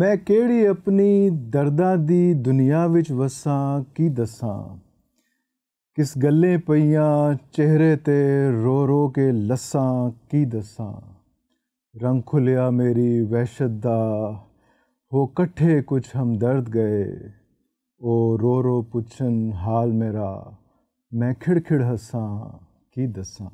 ਮੈਂ ਕਿਹੜੀ ਆਪਣੀ ਦਰਦਾਂ ਦੀ ਦੁਨੀਆ ਵਿੱਚ ਵਸਾਂ ਕੀ ਦੱਸਾਂ ਕਿਸ ਗੱਲੇ ਪਈਆਂ ਚਿਹਰੇ ਤੇ ਰੋ ਰੋ ਕੇ ਲੱਸਾਂ ਕੀ ਦੱਸਾਂ ਰੰਗ ਖੁਲਿਆ ਮੇਰੀ ਵਹਿਸ਼ਤ ਦਾ ਹੋ ਇਕੱਠੇ ਕੁਝ ਹਮਦਰਦ ਗਏ ਉਹ ਰੋ ਰੋ ਪੁੱਛਣ ਹਾਲ ਮੇਰਾ मैं खिड़खिड़ हंसा की दसा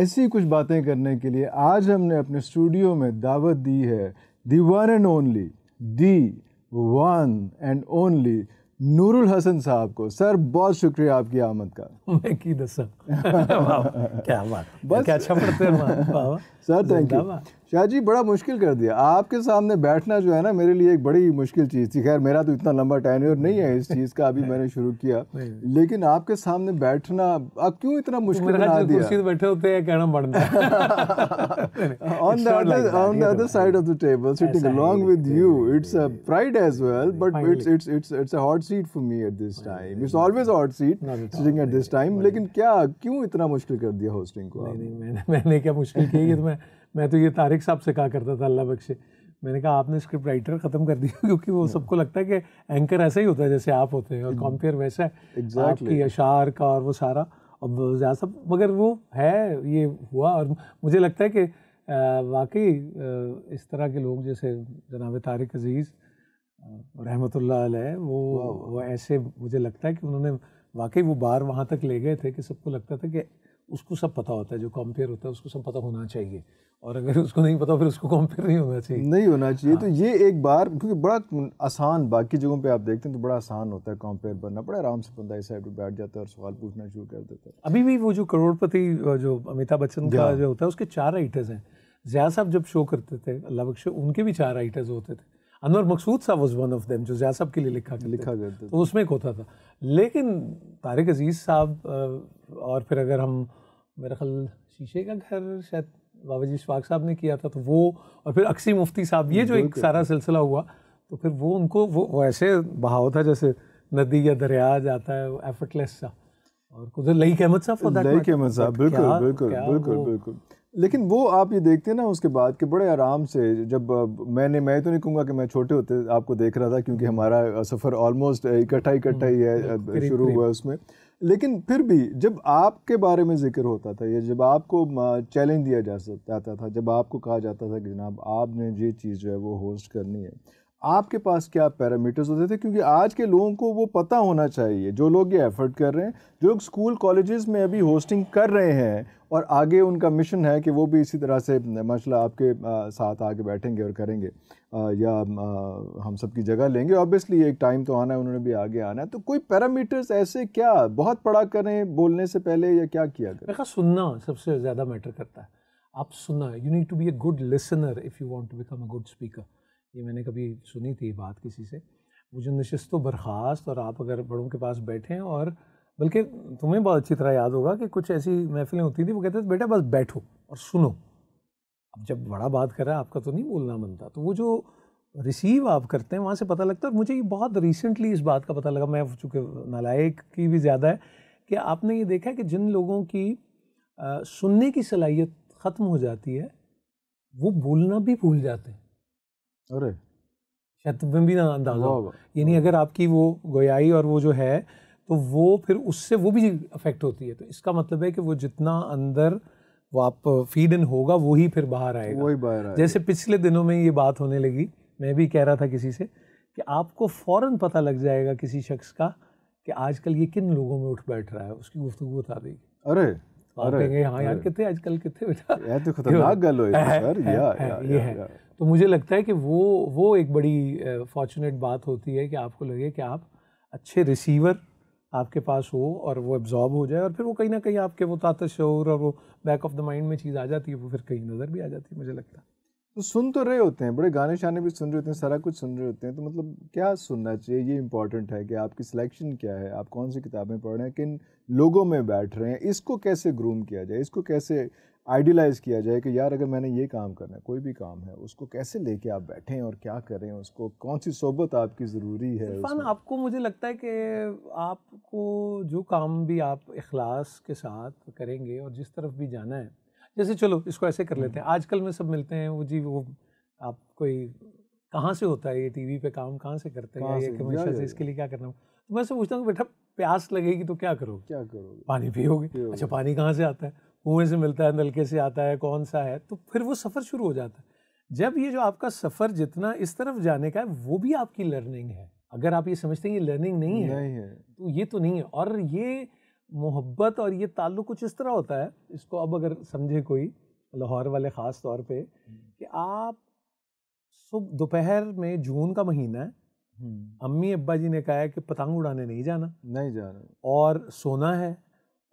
ऐसी कुछ बातें करने के लिए आज हमने अपने स्टूडियो में दावत दी है the one and only, the one and only Nurul Hasan साहब को सर बहुत शुक्रिया आपकी आमद का मैं की दसा क्या बात बस क्या अच्छा हैं sir thank you Shah ji बड़ा मुश्किल कर दिया आपके सामने बैठना जो है ना मेरे लिए एक बड़ी मुश्किल चीज़ थी खैर मेरा तो इतना लंबा टेन्योर नहीं है इस चीज़ का अभी मैंने शुरू किया लेकिन आपके सामने बैठना आप क्यों इतना तो मुश्किल बना दिया बैठे होते हैं कहना पड़ता on the other side of the table sitting along with you it's a pride as well but it's it's it's it's a hot seat for me at this time it's always hot seat sitting at this time लेकिन क्या क्यों इतना मुश्किल कर दिया hosting को मैंने क्या मुश्किल की मैं मैं तो ये तारिक साहब से कहा करता था अल्लाह बख्शे मैंने कहा आपने स्क्रिप्ट राइटर ख़त्म कर दिया क्योंकि वो हाँ। सबको लगता है कि एंकर ऐसा ही होता है जैसे आप होते हैं और कॉम्पेयर हम्म। वैसा है exactly. अशार का और वो सारा और ज़्यादा सब मगर वो है ये हुआ और मुझे लगता है कि वाकई इस तरह के लोग जैसे जनाब तारिक अजीज़ रहमत ला वो वो ऐसे मुझे लगता है कि उन्होंने वाकई वो बार वहाँ तक ले गए थे कि सबको लगता था कि उसको सब पता होता है जो कॉम्पेयर होता है उसको सब पता होना चाहिए और अगर उसको नहीं पता फिर उसको कॉम्पेयर नहीं होना चाहिए नहीं होना चाहिए तो हाँ। तो ये एक बार क्योंकि बड़ा आसान बाकी जगहों पे आप देखते हैं तो बड़ा आसान होता है कॉम्पेयर बनना बड़ा आराम से बंदा इस साइड पर बैठ जाता है और सवाल पूछना शुरू कर देता है अभी भी वो जो करोड़पति जो अमिताभ बच्चन का हाँ। जो होता है उसके चार राइटर्स हैं ज़िया साहब जब शो करते थे अल्लाह बख्श उनके भी चार राइटर्स होते थे अनवर मकसूद साहब वॉज वन ऑफ देम जो ज़िया साहब के लिए लिखा लिखा गया तो उसमें एक होता था लेकिन तारिक अजीज़ साहब और फिर अगर हम मेरा ख्याल शीशे का घर शायद बाबा जी शफाक साहब ने किया था तो वो और फिर अक्सी मुफ्ती साहब ये जो एक सारा सिलसिला हुआ तो फिर वो उनको वो, वो ऐसे बहाव था जैसे नदी या दरिया जाता है एफर्टलेस सा और कुछ लईक अहमद साहब लईक अहमद साहब तो बिल्कुल बिल्कुल बिल्कुल बिल्कुल लेकिन वो आप ये देखते हैं ना उसके बाद कि बड़े आराम से जब मैंने मैं तो नहीं कहूँगा कि मैं छोटे होते आपको देख रहा था क्योंकि हम्म। हमारा सफ़र ऑलमोस्ट इकट्ठा इकट्ठा ही हम्म। है हम्म। शुरू हुआ उसमें लेकिन फिर भी जब आपके बारे में जिक्र होता था या जब आपको चैलेंज दिया जा जाता था जब आपको कहा जाता था कि जनाब आपने ये चीज़ जो है वो होस्ट करनी है आपके पास क्या पैरामीटर्स होते थे क्योंकि आज के लोगों को वो पता होना चाहिए जो लोग ये एफर्ट कर रहे हैं जो लोग स्कूल कॉलेजेस में अभी होस्टिंग कर रहे हैं और आगे उनका मिशन है कि वो भी इसी तरह से माशाला आपके साथ आगे बैठेंगे और करेंगे आ, या आ, हम सब की जगह लेंगे ऑब्वियसली एक टाइम तो आना है उन्होंने भी आगे आना है तो कोई पैरामीटर्स ऐसे क्या बहुत पड़ा करें बोलने से पहले या क्या किया करें सुनना सबसे ज़्यादा मैटर करता है आप सुनना you need to be a good listener if you want to become a good speaker ये मैंने कभी सुनी थी बात किसी से वो जो नशस्त बर्खास्त और आप अगर बड़ों के पास बैठें और बल्कि तुम्हें बहुत अच्छी तरह याद होगा कि कुछ ऐसी महफिलें होती थी वो कहते थे बेटा बस बैठो और सुनो अब जब बड़ा बात कर रहा है आपका तो नहीं बोलना बनता तो वो जो रिसीव आप करते हैं वहाँ से पता लगता है और मुझे ये बहुत रिसेंटली इस बात का पता लगा मैं चूँकि नालायक की भी ज़्यादा है कि आपने ये देखा है कि जिन लोगों की आ, सुनने की सलाहियत ख़त्म हो जाती है वो बोलना भी भूल जाते हैं अरे भी अंदाजा होगा यानी हाँ। अगर आपकी वो गोयाई और वो जो है तो वो फिर उससे वो भी अफेक्ट होती है तो इसका मतलब है कि वो जितना अंदर वो आप फीड इन होगा वो ही फिर बाहर आएगा वही बाहर आएगा जैसे पिछले दिनों में ये बात होने लगी मैं भी कह रहा था किसी से कि आपको फ़ौरन पता लग जाएगा किसी शख्स का कि आजकल ये किन लोगों में उठ बैठ रहा है उसकी गुफ्तु बता देगी अरे और कहेंगे हाँ यार कितने आजकल कितने बेटा तो खतरनाक गल हो सर या ये है तो मुझे लगता है कि वो वो एक बड़ी फॉर्चुनेट बात होती है कि आपको लगे कि आप अच्छे रिसीवर आपके पास हो और वो एब्जॉर्ब हो जाए और फिर वो कहीं ना कहीं आपके वो तात शोर और वो बैक ऑफ द माइंड में चीज़ आ जाती है वो फिर कहीं नज़र भी आ जाती है मुझे लगता है तो सुन तो रहे होते हैं बड़े गाने शाने भी सुन रहे होते हैं सारा कुछ सुन रहे होते हैं तो मतलब क्या सुनना चाहिए ये इंपॉर्टेंट है कि आपकी सिलेक्शन क्या है आप कौन सी किताबें पढ़ रहे हैं किन लोगों में बैठ रहे हैं इसको कैसे ग्रूम किया जाए इसको कैसे आइडियलाइज़ किया जाए कि यार अगर मैंने ये काम करना है कोई भी काम है उसको कैसे लेके आप बैठें और क्या करें उसको कौन सी सोबत आपकी ज़रूरी है आपको मुझे लगता है कि आपको जो काम भी आप अखलास के साथ करेंगे और जिस तरफ भी जाना है जैसे चलो इसको ऐसे कर लेते हैं हम्म। आजकल में सब मिलते हैं वो जी वो आप कोई कहाँ से होता है ये टीवी पे काम कहाँ से करते हैं इसके लिए क्या करना तो मैं पूछता हूँ बेटा प्यास लगेगी तो क्या करोगे क्या करोगे पानी पियोगे अच्छा पानी कहाँ से आता है कुएं से मिलता है नलके से आता है कौन सा है तो फिर वो सफ़र शुरू हो जाता है जब ये जो आपका सफ़र जितना इस तरफ जाने का है वो भी आपकी लर्निंग है अगर आप ये समझते हैं ये लर्निंग नहीं है, नहीं है तो ये तो नहीं है और ये मोहब्बत और ये ताल्लुक कुछ इस तरह होता है इसको अब अगर समझे कोई लाहौर वाले ख़ास तौर पे कि आप सुबह दोपहर में जून का महीना है हम्म। अम्मी अब्बा जी ने कहा है कि पतंग उड़ाने नहीं जाना नहीं जाना और सोना है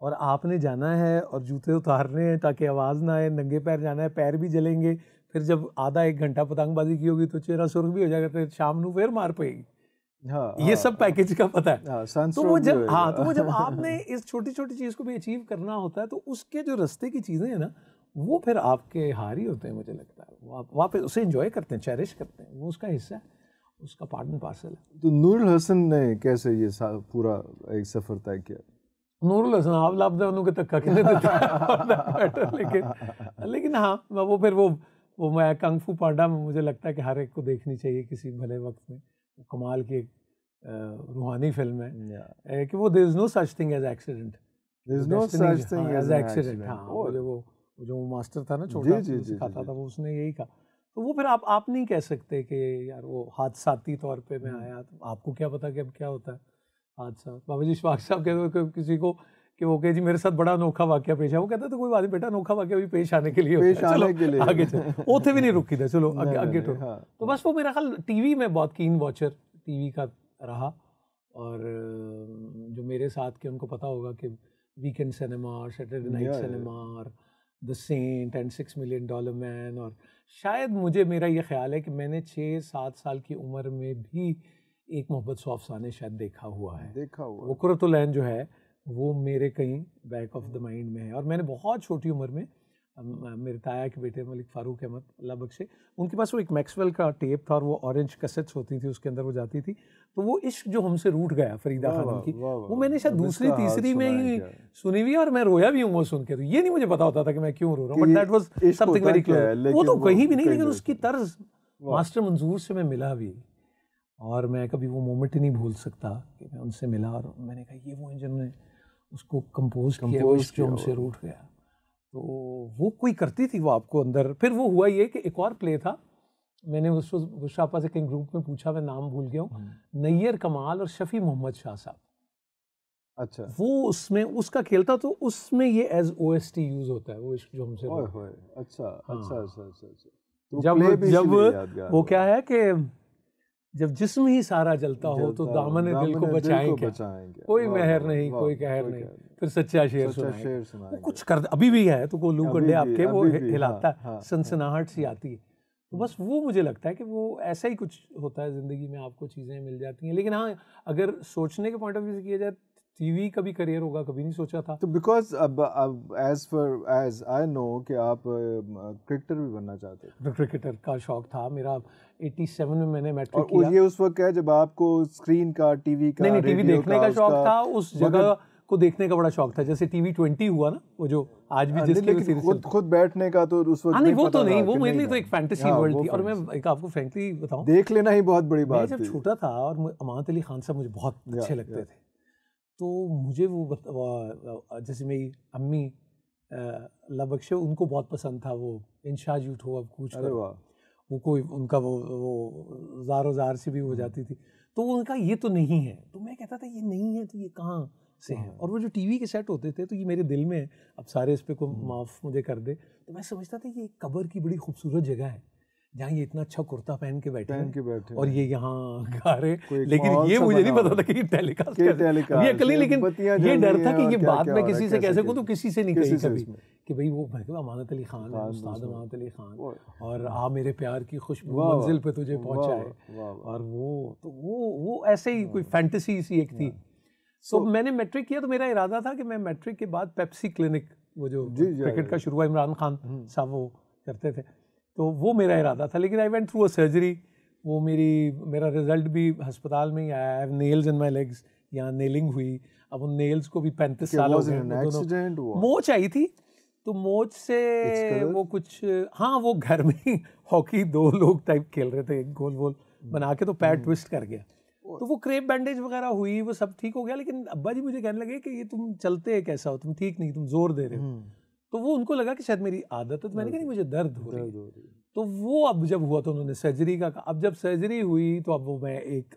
और आपने जाना है और जूते उतारने हैं ताकि आवाज़ ना आए नंगे पैर जाना है पैर भी जलेंगे फिर जब आधा एक घंटा पतंगबाजी की होगी तो चेहरा सुर्ख भी हो जाएगा तो शाम को फिर मार पेगी हाँ, ये हाँ, सब पैकेज हाँ। का पता है हाँ, तो, तो वो जब हाँ तो वो जब आपने इस छोटी छोटी चीज को भी अचीव करना होता है तो उसके जो रस्ते की चीजें हैं ना वो फिर आपके हार ही होते हैं मुझे लगता है वो आप वहाँ पे उसे इंजॉय करते हैं चेरिश करते हैं वो उसका हिस्सा है उसका पार्ट एंड पार्सल है तो नूर हसन ने कैसे ये पूरा एक सफर तय किया नूरुल हसन आप लापदा उन्होंने धक्का कहने लेकिन लेकिन हाँ वो फिर वो वो मैं कंग फू पांडा मुझे लगता है कि हर एक को देखनी चाहिए किसी भले वक्त में कमाल की एक रूहानी फिल्म है yeah. कि वो there is no such thing as accident there is no such thing as accident हाँ, हाँ जो वो जो मास्टर था ना छोटा जी, जी, खाता था वो उसने यही कहा तो वो फिर आप आप नहीं कह सकते कि यार वो हादसाती तौर पे मैं हम्म। आया तो आपको क्या पता कि अब क्या होता है हादसा बाबा जी शफाक साहब कहते कि किसी को कि वो कहे जी मेरे साथ बड़ा अनोखा वाक्य पेश है वो कहता तो कोई बात नहीं बेटा अनोखा वाक्य भी पेश आने के लिए पेश आने के लिए आगे चलो उथे भी नहीं रुकी था चलो आगे आगे टो हाँ। तो बस वो मेरा ख्याल टीवी में बहुत कीन वॉचर टीवी का रहा और जो मेरे साथ के उनको पता होगा कि वीकेंड सिनेमा और सैटरडे नाइट सिनेमा और the saint and six million dollar man और शायद मुझे मेरा ये ख्याल है कि मैंने छः सात साल की उम्र में भी एक मोहब्बत सौ अफसाने शायद देखा हुआ है देखा हुआ वो जो है वो मेरे कहीं बैक ऑफ द माइंड में है और मैंने बहुत छोटी उम्र में मेरे ताया के बेटे मलिक फ़ारूक अहमद अल्लाह बख्शे उनके पास वो एक मैक्सवेल का टेप था और वो ऑरेंज कसेट्स होती थी उसके अंदर वो जाती थी तो वो इश्क जो हमसे रूट गया फरीदा खानम की वा, वा, वो मैंने शायद दूसरी तीसरी में ही सुनी हुई और मैं रोया भी हूँ वो सुन के तो ये नहीं मुझे पता होता था कि मैं क्यों रो रहा हूँ but that was something very clear वो तो कहीं भी नहीं लेकिन उसकी तर्ज मास्टर मंजूर से मैं मिला भी और मैं कभी वो मोमेंट नहीं भूल सकता कि मैं उनसे मिला और मैंने कहा ये वो हैं जिन्होंने उसको कंपोज किया उसके से रूट गया तो वो कोई करती थी वो आपको अंदर फिर वो हुआ ये कि एक और प्ले था मैंने उस गुस्सापा से कहीं ग्रुप में पूछा मैं नाम भूल गया हूँ हम्म। नैयर कमाल और शफ़ी मोहम्मद शाह साहब अच्छा वो उसमें उसका खेलता तो उसमें ये as O S T use होता है वो इश्क जो हमसे अच्छा, हाँ। अच्छा अच्छा अच्छा अच्छा तो जब जब वो क्या है कि जब जिसम ही सारा जलता हो तो दामन दिल को बचाएंगे, कोई मेहर नहीं कोई कहर नहीं फिर सच्चा शेर सुना कुछ कर अभी भी है तो गोलू गड्ढे आपके वो हिलाता है हाँ, हाँ, सनसनाहट सी हाँ। आती है तो बस वो मुझे लगता है कि वो ऐसा ही कुछ होता है ज़िंदगी में आपको चीज़ें मिल जाती हैं लेकिन हाँ अगर सोचने के पॉइंट ऑफ व्यू से किया जाए टीवी का भी करियर होगा कभी नहीं सोचा था तो बिकॉज अब as far as I know कि आप क्रिकेटर भी बनना चाहते थे क्रिकेटर का शौक था मेरा 87 में मैंने मैट्रिक किया और ये उस वक्त है जब आपको स्क्रीन का टीवी का नहीं नहीं टीवी देखने का, का शौक था उस मतलब जगह को देखने का बड़ा शौक था जैसे टीवी 20 हुआ ना वो जो आज भी हाँ, जिसके सीरीज खुद खुद बैठने का तो उस वक्त हाँ, नहीं वो तो नहीं वो मेरे लिए तो एक फैंटेसी हाँ, वर्ल्ड थी और मैं एक आपको फ्रेंकली बताऊं देख लेना ही बहुत बड़ी बात थी जब छोटा था और अमानत अली खान साहब मुझे बहुत अच्छे लगते थे तो मुझे वो जैसे मेरी अम्मी लबख्शे उनको बहुत पसंद था वो इन जूठ हो अब कुछ अरे वो कोई उनका वो वो जारो जार से भी हो हम्म। जाती थी तो उनका ये तो नहीं है तो मैं कहता था ये नहीं है तो ये कहाँ से है हाँ। और वो जो टीवी के सेट होते थे तो ये मेरे दिल में है अब सारे इस पर को हम्म। माफ़ मुझे कर दे तो मैं समझता था ये कबर की बड़ी खूबसूरत जगह है जहाँ ये इतना अच्छा कुर्ता पहन के बैठे हैं और ये यहाँ गा रहे लेकिन ये मुझे नहीं पता था कि टेलीकास्ट ये अकल लेकिन ये डर था कि ये बात मैं किसी से कैसे सकूँ तो किसी से नहीं कही कभी कि भाई वो मैं अमानत अली खान उस्ताद अमानत अली खान और आ हाँ, मेरे प्यार की खुशबू मंजिल पे तुझे है और वो तो वो वो ऐसे ही कोई फैंटेसी सी एक थी सो तो मैंने मैट्रिक किया तो मेरा इरादा था कि मैं मैट्रिक के बाद पेप्सी क्लिनिक वो जो क्रिकेट का शुरू हुआ इमरान खान हम्म। साहब वो करते थे तो वो मेरा इरादा था लेकिन I went through a surgery वो मेरी मेरा रिजल्ट भी अस्पताल में ही आया I have nails in my legs यहाँ नेलिंग हुई अब उन नेल्स को भी पैंतीस साल हो गए मोच आई थी तो मोच से वो कुछ हाँ वो घर में ही हॉकी दो लोग टाइप खेल रहे थे गोल वोल बना के तो पैर ट्विस्ट हम्म। कर गया तो वो क्रेप बैंडेज वगैरह हुई वो सब ठीक हो गया लेकिन अब्बा जी मुझे कहने लगे कि ये तुम चलते कैसा हो तुम ठीक नहीं तुम जोर दे रहे हो हम्म। तो वो उनको लगा कि शायद मेरी आदत है तो मैंने कहा नहीं मुझे दर्द हो रही है तो वो अब जब हुआ तो उन्होंने सर्जरी का अब जब सर्जरी हुई तो अब वो मैं एक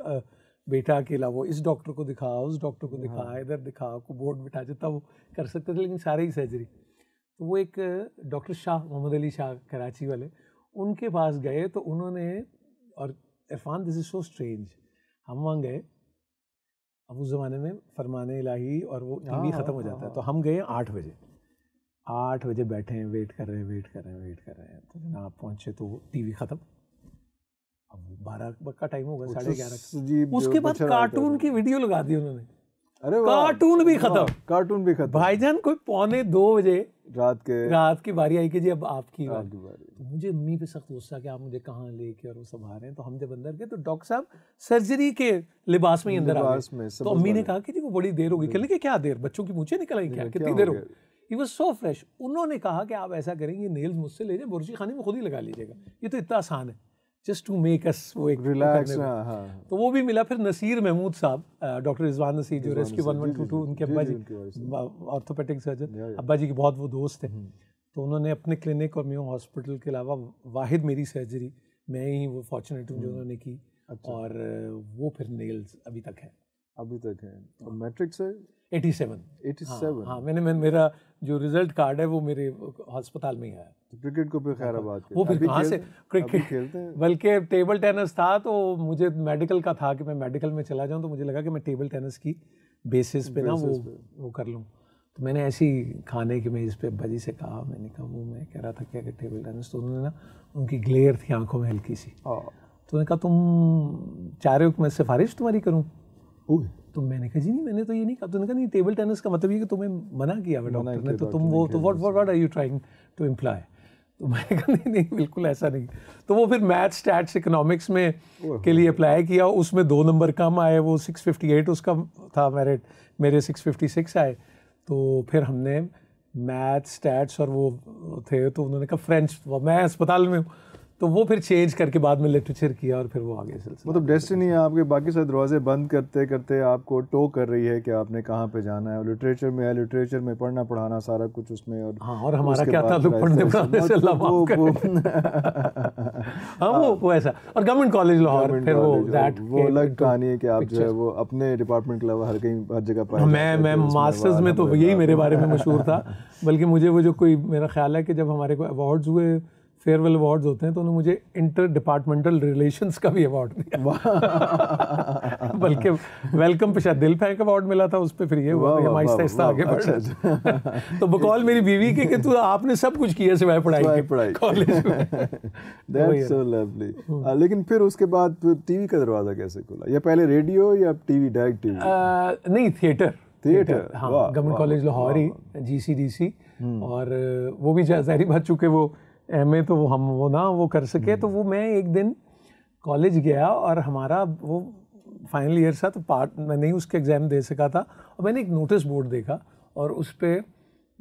बेटा के अलावा इस डॉक्टर को दिखा उस हाँ। डॉक्टर को दिखा इधर दिखा को बोर्ड बिठा जितना वो कर सकते थे लेकिन सारे ही सर्जरी तो वो एक डॉक्टर शाह मोहम्मद अली शाह कराची वाले उनके पास गए तो उन्होंने और Irfan this is so strange हम वहाँ गए अब उस ज़माने में फरमाने लाही और वो टी हाँ, ख़त्म हो जाता है हाँ। तो हम गए आठ बजे आठ बजे बैठे हैं वेट कर रहे हैं वेट कर रहे हैं वेट कर रहे हैं तो ना आप पहुंचे तो टीवी ख़त्म अब बारह का टाइम होगा साढ़े तो ग्यारह उसके बाद कार्टून की वीडियो लगा दी उन्होंने अरे कार्टून भी खत्म कार्टून भी खत्म भाईजान कोई पौने दो बजे रात के रात की बारी आई कि जी अब आपकी बारी तो मुझे अम्मी पे सख्त गुस्सा कि आप मुझे कहाँ लेके और वो सब आ रहे हैं तो हम जब अंदर गए तो डॉक्टर साहब सर्जरी के लिबास में ही अंदर आ गए तो अम्मी ने कहा कि जी वो बड़ी देर होगी हम्म। कहले क्या देर बच्चों की मुझे निकल आई क्या कितनी देर होगी ही वॉज सो फ्रेश उन्होंने कहा कि आप ऐसा करेंगे नेल्स मुझसे ले जाए बुरशी खानी में खुद ही लगा लीजिएगा ये तो इतना आसान है जस्ट टू मेक अस वो एक रिलैक्स हाँ, हाँ, हाँ, तो वो भी मिला फिर नसीर महमूद साहब डॉक्टर रिजवान नसीर जो rescue one one two two उनके अब्बा जी ऑर्थोपेटिक सर्जन अब्बा जी के बहुत वो दोस्त हैं हम्म। तो उन्होंने अपने क्लिनिक और मेयो हॉस्पिटल के अलावा वाहिद मेरी सर्जरी मैं ही वो फॉर्चुनेट हूँ जो हम्म। उन्होंने की अच्छा। और वो फिर नेल्स अभी तक है अभी तक हाँ। है मैट्रिक से एटी सेवन एटी सेवन हाँ, हाँ मैंने मैं, मेरा जो रिजल्ट कार्ड है वो मेरे अस्पताल में ही आया क्रिकेट को फिर खैर आबाद वो फिर कहाँ से क्रिकेट खेलते बल्कि टेबल टेनिस था तो मुझे मेडिकल का था कि मैं मेडिकल में चला जाऊँ तो मुझे लगा कि मैं टेबल टेनिस की बेसिस पे ना वो वो कर लूँ तो मैंने ऐसी खाने की मेज़ पे अब्बा जी से कहा मैंने कहा वो मैं कह रहा था कि अगर टेबल टेनिस तो उन्होंने ना उनकी ग्लेयर थी आंखों में हल्की सी हाँ। तो उन्होंने कहा तुम चाह रहे हो कि मैं सिफारिश तुम्हारी करूँ तो मैंने कहा जी नहीं मैंने तो ये नहीं कहा तो कहा नहीं टेबल टेनिस का मतलब ये कि तुम्हें मना किया हुआ डॉक्टर ने तो तुम वो तो what what are you trying to imply तो मैंने कहा नहीं नहीं बिल्कुल ऐसा नहीं तो वो फिर मैथ स्टैट्स इकोनॉमिक्स में के लिए अप्लाई किया उसमें दो नंबर कम आए वो सिक्स फिफ्टी एट उसका था मेरिट मेरे सिक्स फिफ्टी सिक्स आए तो फिर हमने मैथ स्टैट्स और वो थे तो उन्होंने कहा फ्रेंच मैं अस्पताल में हूँ तो वो फिर चेंज करके बाद में लिटरेचर किया और फिर वो आगे सिलसिला मतलब डेस्टिनी है आपके बाकी सारे दरवाजे बंद करते करते आपको टो कर रही है कि आपने कहाँ पे जाना है लिटरेचर में है लिटरेचर में पढ़ना पढ़ाना सारा कुछ उसमें और हाँ और हमारा क्या था पढ़ने पढ़ाने से हाँ वो हाँ। वो ऐसा और गवर्नमेंट कॉलेज लाहौर फिर वो दैट वो अलग कहानी है कि आप जो है वो अपने डिपार्टमेंट के अलावा हर कहीं हर जगह पर मैं मैं तो मास्टर्स में तो यही मेरे बारे में मशहूर था बल्कि मुझे वो जो कोई मेरा ख्याल है कि जब हमारे को अवार्ड्स हुए फेयरवेल अवार्ड होते हैं तो उन्होंने मुझे इंटर डिपार्टमेंटल रिलेशंस का भी अवार्ड दिया बल्कि वेलकम पे शायद दिल फेंक अवार्ड मिला था उस पर फिर ये आहिस्ता आहिस्ता आगे बढ़ अच्छा, अच्छा। तो बकौल मेरी बीवी के कि तू आपने सब कुछ किया सिवाय पढ़ाई पढ़ाई कॉलेज में तो हम्म। लेकिन फिर उसके बाद टीवी का दरवाज़ा कैसे खुला या पहले रेडियो या टीवी डायरेक्ट टीवी नहीं थिएटर थिएटर हाँ गवर्नमेंट कॉलेज लाहौर ही जी सी डी सी और वो भी जाहिर बात चूँकि वो एम तो वो हम वो ना वो कर सके तो हम्म। वो मैं एक दिन कॉलेज गया और हमारा वो फाइनल ईयर था तो पार्ट मैं नहीं उसके एग्ज़ाम दे सका था और मैंने एक नोटिस बोर्ड देखा और उस पर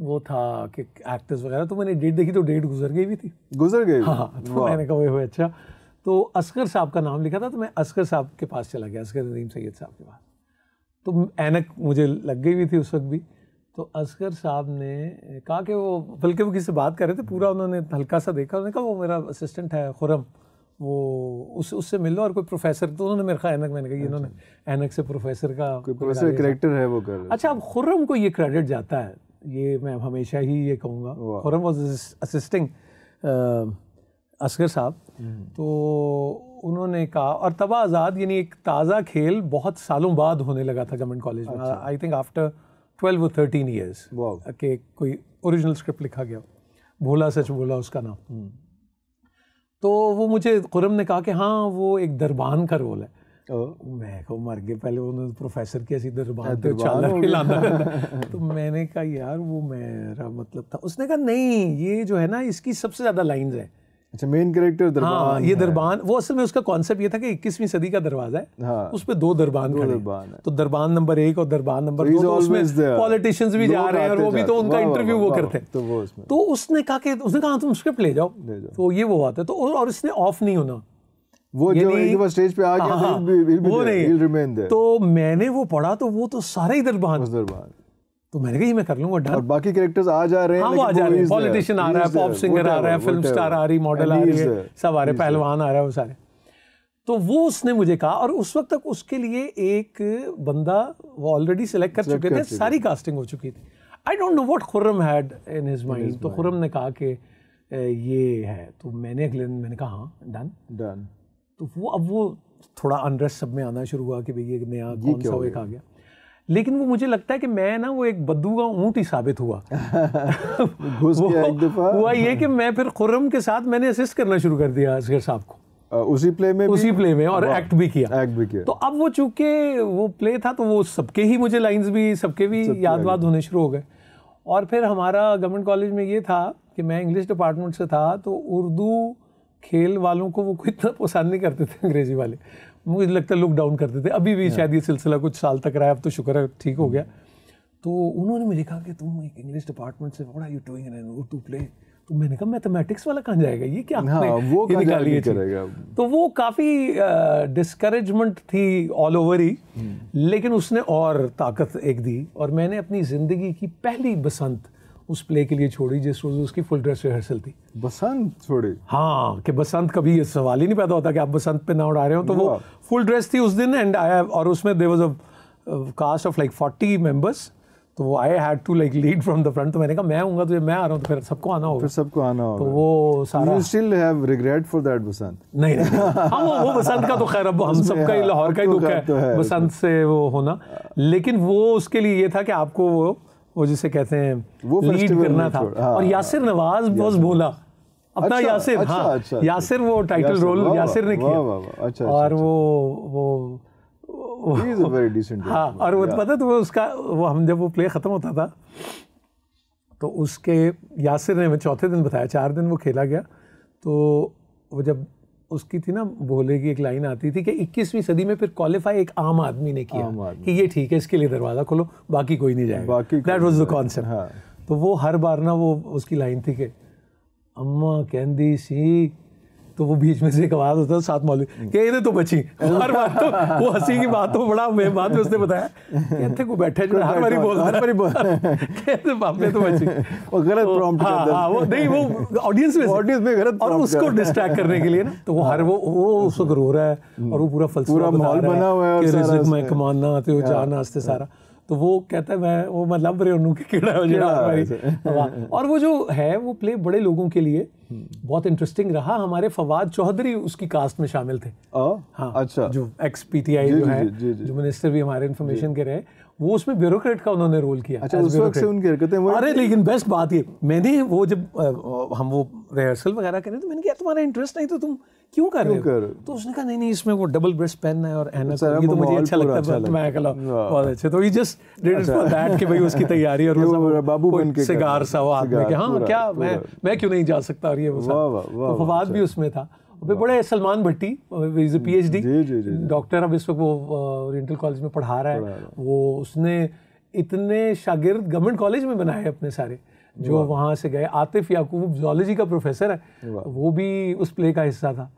वो था कि एक्टर्स वगैरह तो मैंने डेट देखी तो डेट गुजर गई भी थी गुजर गई हाँ तो मैंने कहा वही अच्छा तो असगर साहब का नाम लिखा था तो मैं असगर साहब के पास चला गया असगर नदीम सैद साहब के पास तो ऐनक मुझे लग गई हुई थी उस वक्त भी तो असगर साहब ने कहा कि वो बल्कि वो किसी से बात कर रहे थे पूरा उन्होंने हल्का सा देखा उन्होंने कहा वो मेरा असिस्टेंट है खुरम वो उस उससे लो और कोई प्रोफेसर तो उन्होंने मेरे ख्याल एनक मैंने कहा इन्होंने एनक अच्छा। से प्रोफेसर का कोई प्रोफेसर करेक्टर है वो कर अच्छा अब खुर्रम को ये क्रेडिट जाता है ये मैं हमेशा ही ये कहूँगा खुर्रम वॉज असिस्टिंग असगर साहब हम्म। तो उन्होंने कहा और तबा आज़ाद यानी एक ताज़ा खेल बहुत सालों बाद होने लगा था गवर्नमेंट कॉलेज में आई थिंक आफ्टर ट्वेल्व और थर्टीन ईयर्स के कोई ओरिजिनल स्क्रिप्ट लिखा गया भोला सच भोला उसका नाम hmm. तो वो मुझे खुरम ने कहा कि हाँ वो एक दरबान का रोल है oh. तो मैं को मर गए पहले उन्होंने प्रोफेसर तो की ऐसी दरबार हाँ, तो मैंने कहा यार वो मेरा मतलब था उसने कहा नहीं ये जो है ना इसकी सबसे ज़्यादा लाइंस है अच्छा मेन कैरेक्टर हाँ, दरबान हाँ ये दरबान वो असल में उसका कॉन्सेप्ट ये था कि 21वीं सदी का दरवाजा है हाँ, उस पे दो दरबान दो दरबान तो दरबान नंबर एक और दरबान नंबर दो तो उसमें पॉलिटिशियंस भी जा रहे हैं और वो भी तो उनका इंटरव्यू वो करते हैं तो वो उसमें तो उसने कहा कि उसने कहा तुम स्क्रिप्ट ले जाओ तो ये वो बात है तो और इसने ऑफ नहीं होना वो जो एक बार स्टेज पे आ गया हाँ, वो नहीं तो मैंने वो पढ़ा तो वो तो सारे ही दरबान दरबान तो मैंने कहा ये मैं कर लूंगा डन और बाकी कैरेक्टर्स आ जा रहे हैं हाँ वो आ जा रहे हैं पॉलिटिशियन आ रहा है पॉप सिंगर आ रहा है फिल्म स्टार आ रही मॉडल आ रही है सब आ रहे पहलवान आ रहा है वो सारे तो वो उसने मुझे कहा और उस वक्त तक उसके लिए एक बंदा वो ऑलरेडी सिलेक्ट कर चुके थे सारी कास्टिंग हो चुकी थी I don't know what Khurram had in his mind तो खुर्रम ने कहा कि ये है तो मैंने अगले दिन मैंने कहा हाँ डन डन तो वो अब वो थोड़ा अनरेस्ट सब में आना शुरू हुआ कि भाई ये नया कौन सा एक आ गया लेकिन वो मुझे लगता है कि मैं ना वो एक बद्दू का ऊँट ही साबित हुआ घुस गया एक दफा हुआ ये कि मैं फिर खुर्रम के साथ मैंने असिस्ट करना शुरू कर दिया असगर साहब को उसी प्ले में उसी प्ले में और एक्ट भी किया एक्ट भी किया तो अब वो चूंकि वो प्ले था तो वो सबके ही मुझे लाइंस भी सबके भी सब यादवाद होने शुरू हो गए और फिर हमारा गवर्नमेंट कॉलेज में ये था कि मैं इंग्लिश डिपार्टमेंट से था तो उर्दू खेल वालों को वो कोई इतना पसंद नहीं करते थे अंग्रेज़ी वाले मुझे लगता है लुक डाउन करते थे अभी भी शायद ये सिलसिला कुछ साल तक रहा है अब तो शुक्र है ठीक हो गया तो उन्होंने मुझे कहा कि तुम एक इंग्लिश डिपार्टमेंट से what you doing in to play तो मैंने कहा मैथमेटिक्स वाला कहाँ जाएगा ये क्या हाँ, वो ये करेगा तो वो काफ़ी डिस्करेजमेंट थी ऑल ओवर ही हम्म। लेकिन उसने और ताकत एक दी और मैंने अपनी ज़िंदगी की पहली बसंत उस प्ले के लिए छोड़ी जिस रोज उसकी फुल ड्रेस रिहर्सल थी बसंत छोड़ी हाँ कि बसंत कभी ये सवाल ही नहीं पैदा होता कि आप बसंत पे ना उड़ा रहे हो तो वो फुल ड्रेस थी उस दिन एंड आई और उसमें there was a cast of like forty members तो वो I had to like lead from the front तो मैंने कहा मैं हूँगा तो मैं आ रहा हूँ तो फिर सबको आना होगा सबको आना होगा तो वो सारा you still have regret for that Basant नहीं नहीं हाँ वो, बसंत का तो खैर अब हम सबका ही हाँ, लाहौर का ही तो दुख तो है बसंत तो। से वो होना लेकिन वो उसके लिए ये था कि आपको वो वो जिसे कहते हैं वो लीड करना था हाँ, और यासिर हाँ। नवाज बस बोला अपना अच्छा, यासिर अच्छा, हाँ अच्छा, अच्छा। यासिर वो टाइटल यासिर, रोल यासिर ने किया अच्छा, अच्छा, और अच्छा। वो वो हाँ और वो पता तो वो उसका वो हम जब वो प्ले ख़त्म होता था तो उसके यासिर ने मैं चौथे दिन बताया चार दिन वो खेला गया तो वो जब उसकी थी ना भोले की एक लाइन आती थी कि इक्कीसवीं सदी में फिर क्वालिफाई एक आम आदमी ने किया कि ये ठीक है इसके लिए दरवाज़ा खोलो बाकी कोई नहीं जाएगा बाकी दैट वाज द कॉन्सेप्ट तो वो हर बार ना वो उसकी लाइन थी कि अम्मा कहती सी तो वो बीच में से एक आवाज़ होता है साथ मौलवी कि ये तो बची हर बात तो वो हंसी की बात तो बड़ा मैं बात में उसने बताया कहते को बैठे जो हर बारी बोल हर बारी बोल कहते बाप ने तो बची वो गलत प्रॉम्प्ट तो, हाँ हाँ वो नहीं वो ऑडियंस में ऑडियंस में गलत और उसको डिस्ट्रैक्ट करने के लिए ना तो वो हर वो वो उसको रो रहा है और वो पूरा फलसफा बना हुआ है कि रिस्क में कमाना आते हो जाना आते सारा तो वो कहता है मैं वो मैं लभ रहे हूँ कि कीड़ा हो जाए और वो जो है वो प्ले बड़े लोगों के लिए हम्म। बहुत इंटरेस्टिंग रहा हमारे फवाद चौधरी उसकी कास्ट में शामिल थे हाँ अच्छा जो एक्स पी टी आई जो है जो मिनिस्टर भी हमारे इन्फॉर्मेशन के रहे वो उसमें ब्यूरोक्रेट का उन्होंने रोल किया अच्छा उस वक्त से उनके उनकी हैं अरे लेकिन बेस्ट बात ये मैंने वो जब हम वो रिहर्सल वगैरह कर तो मैंने कहा तुम्हारा इंटरेस्ट नहीं तो तुम क्यों कर रहे हो तो उसने कहा नहीं नहीं इसमें वो डबल ब्रेस्ट पेन है और एनक तो ये तो मुझे अच्छा लगता है मैं कहला बहुत अच्छे तो he just did it for that कि भाई उसकी तैयारी और वो बाबू बन के सिगार सा वो आदमी के हां क्या मैं मैं क्यों नहीं जा सकता और ये वो तो फवाद अच्छा। भी उसमें था फिर बड़े Salman Bhatti is a PhD doctor अब इस वक्त वो ओरिएंटल कॉलेज में पढ़ा रहा है वो उसने इतने शागिर्द गवर्नमेंट कॉलेज में बनाए अपने सारे जो वहाँ से गए आतिफ याकूब जोलॉजी का प्रोफेसर है वो भी उस प्ले का हिस्सा था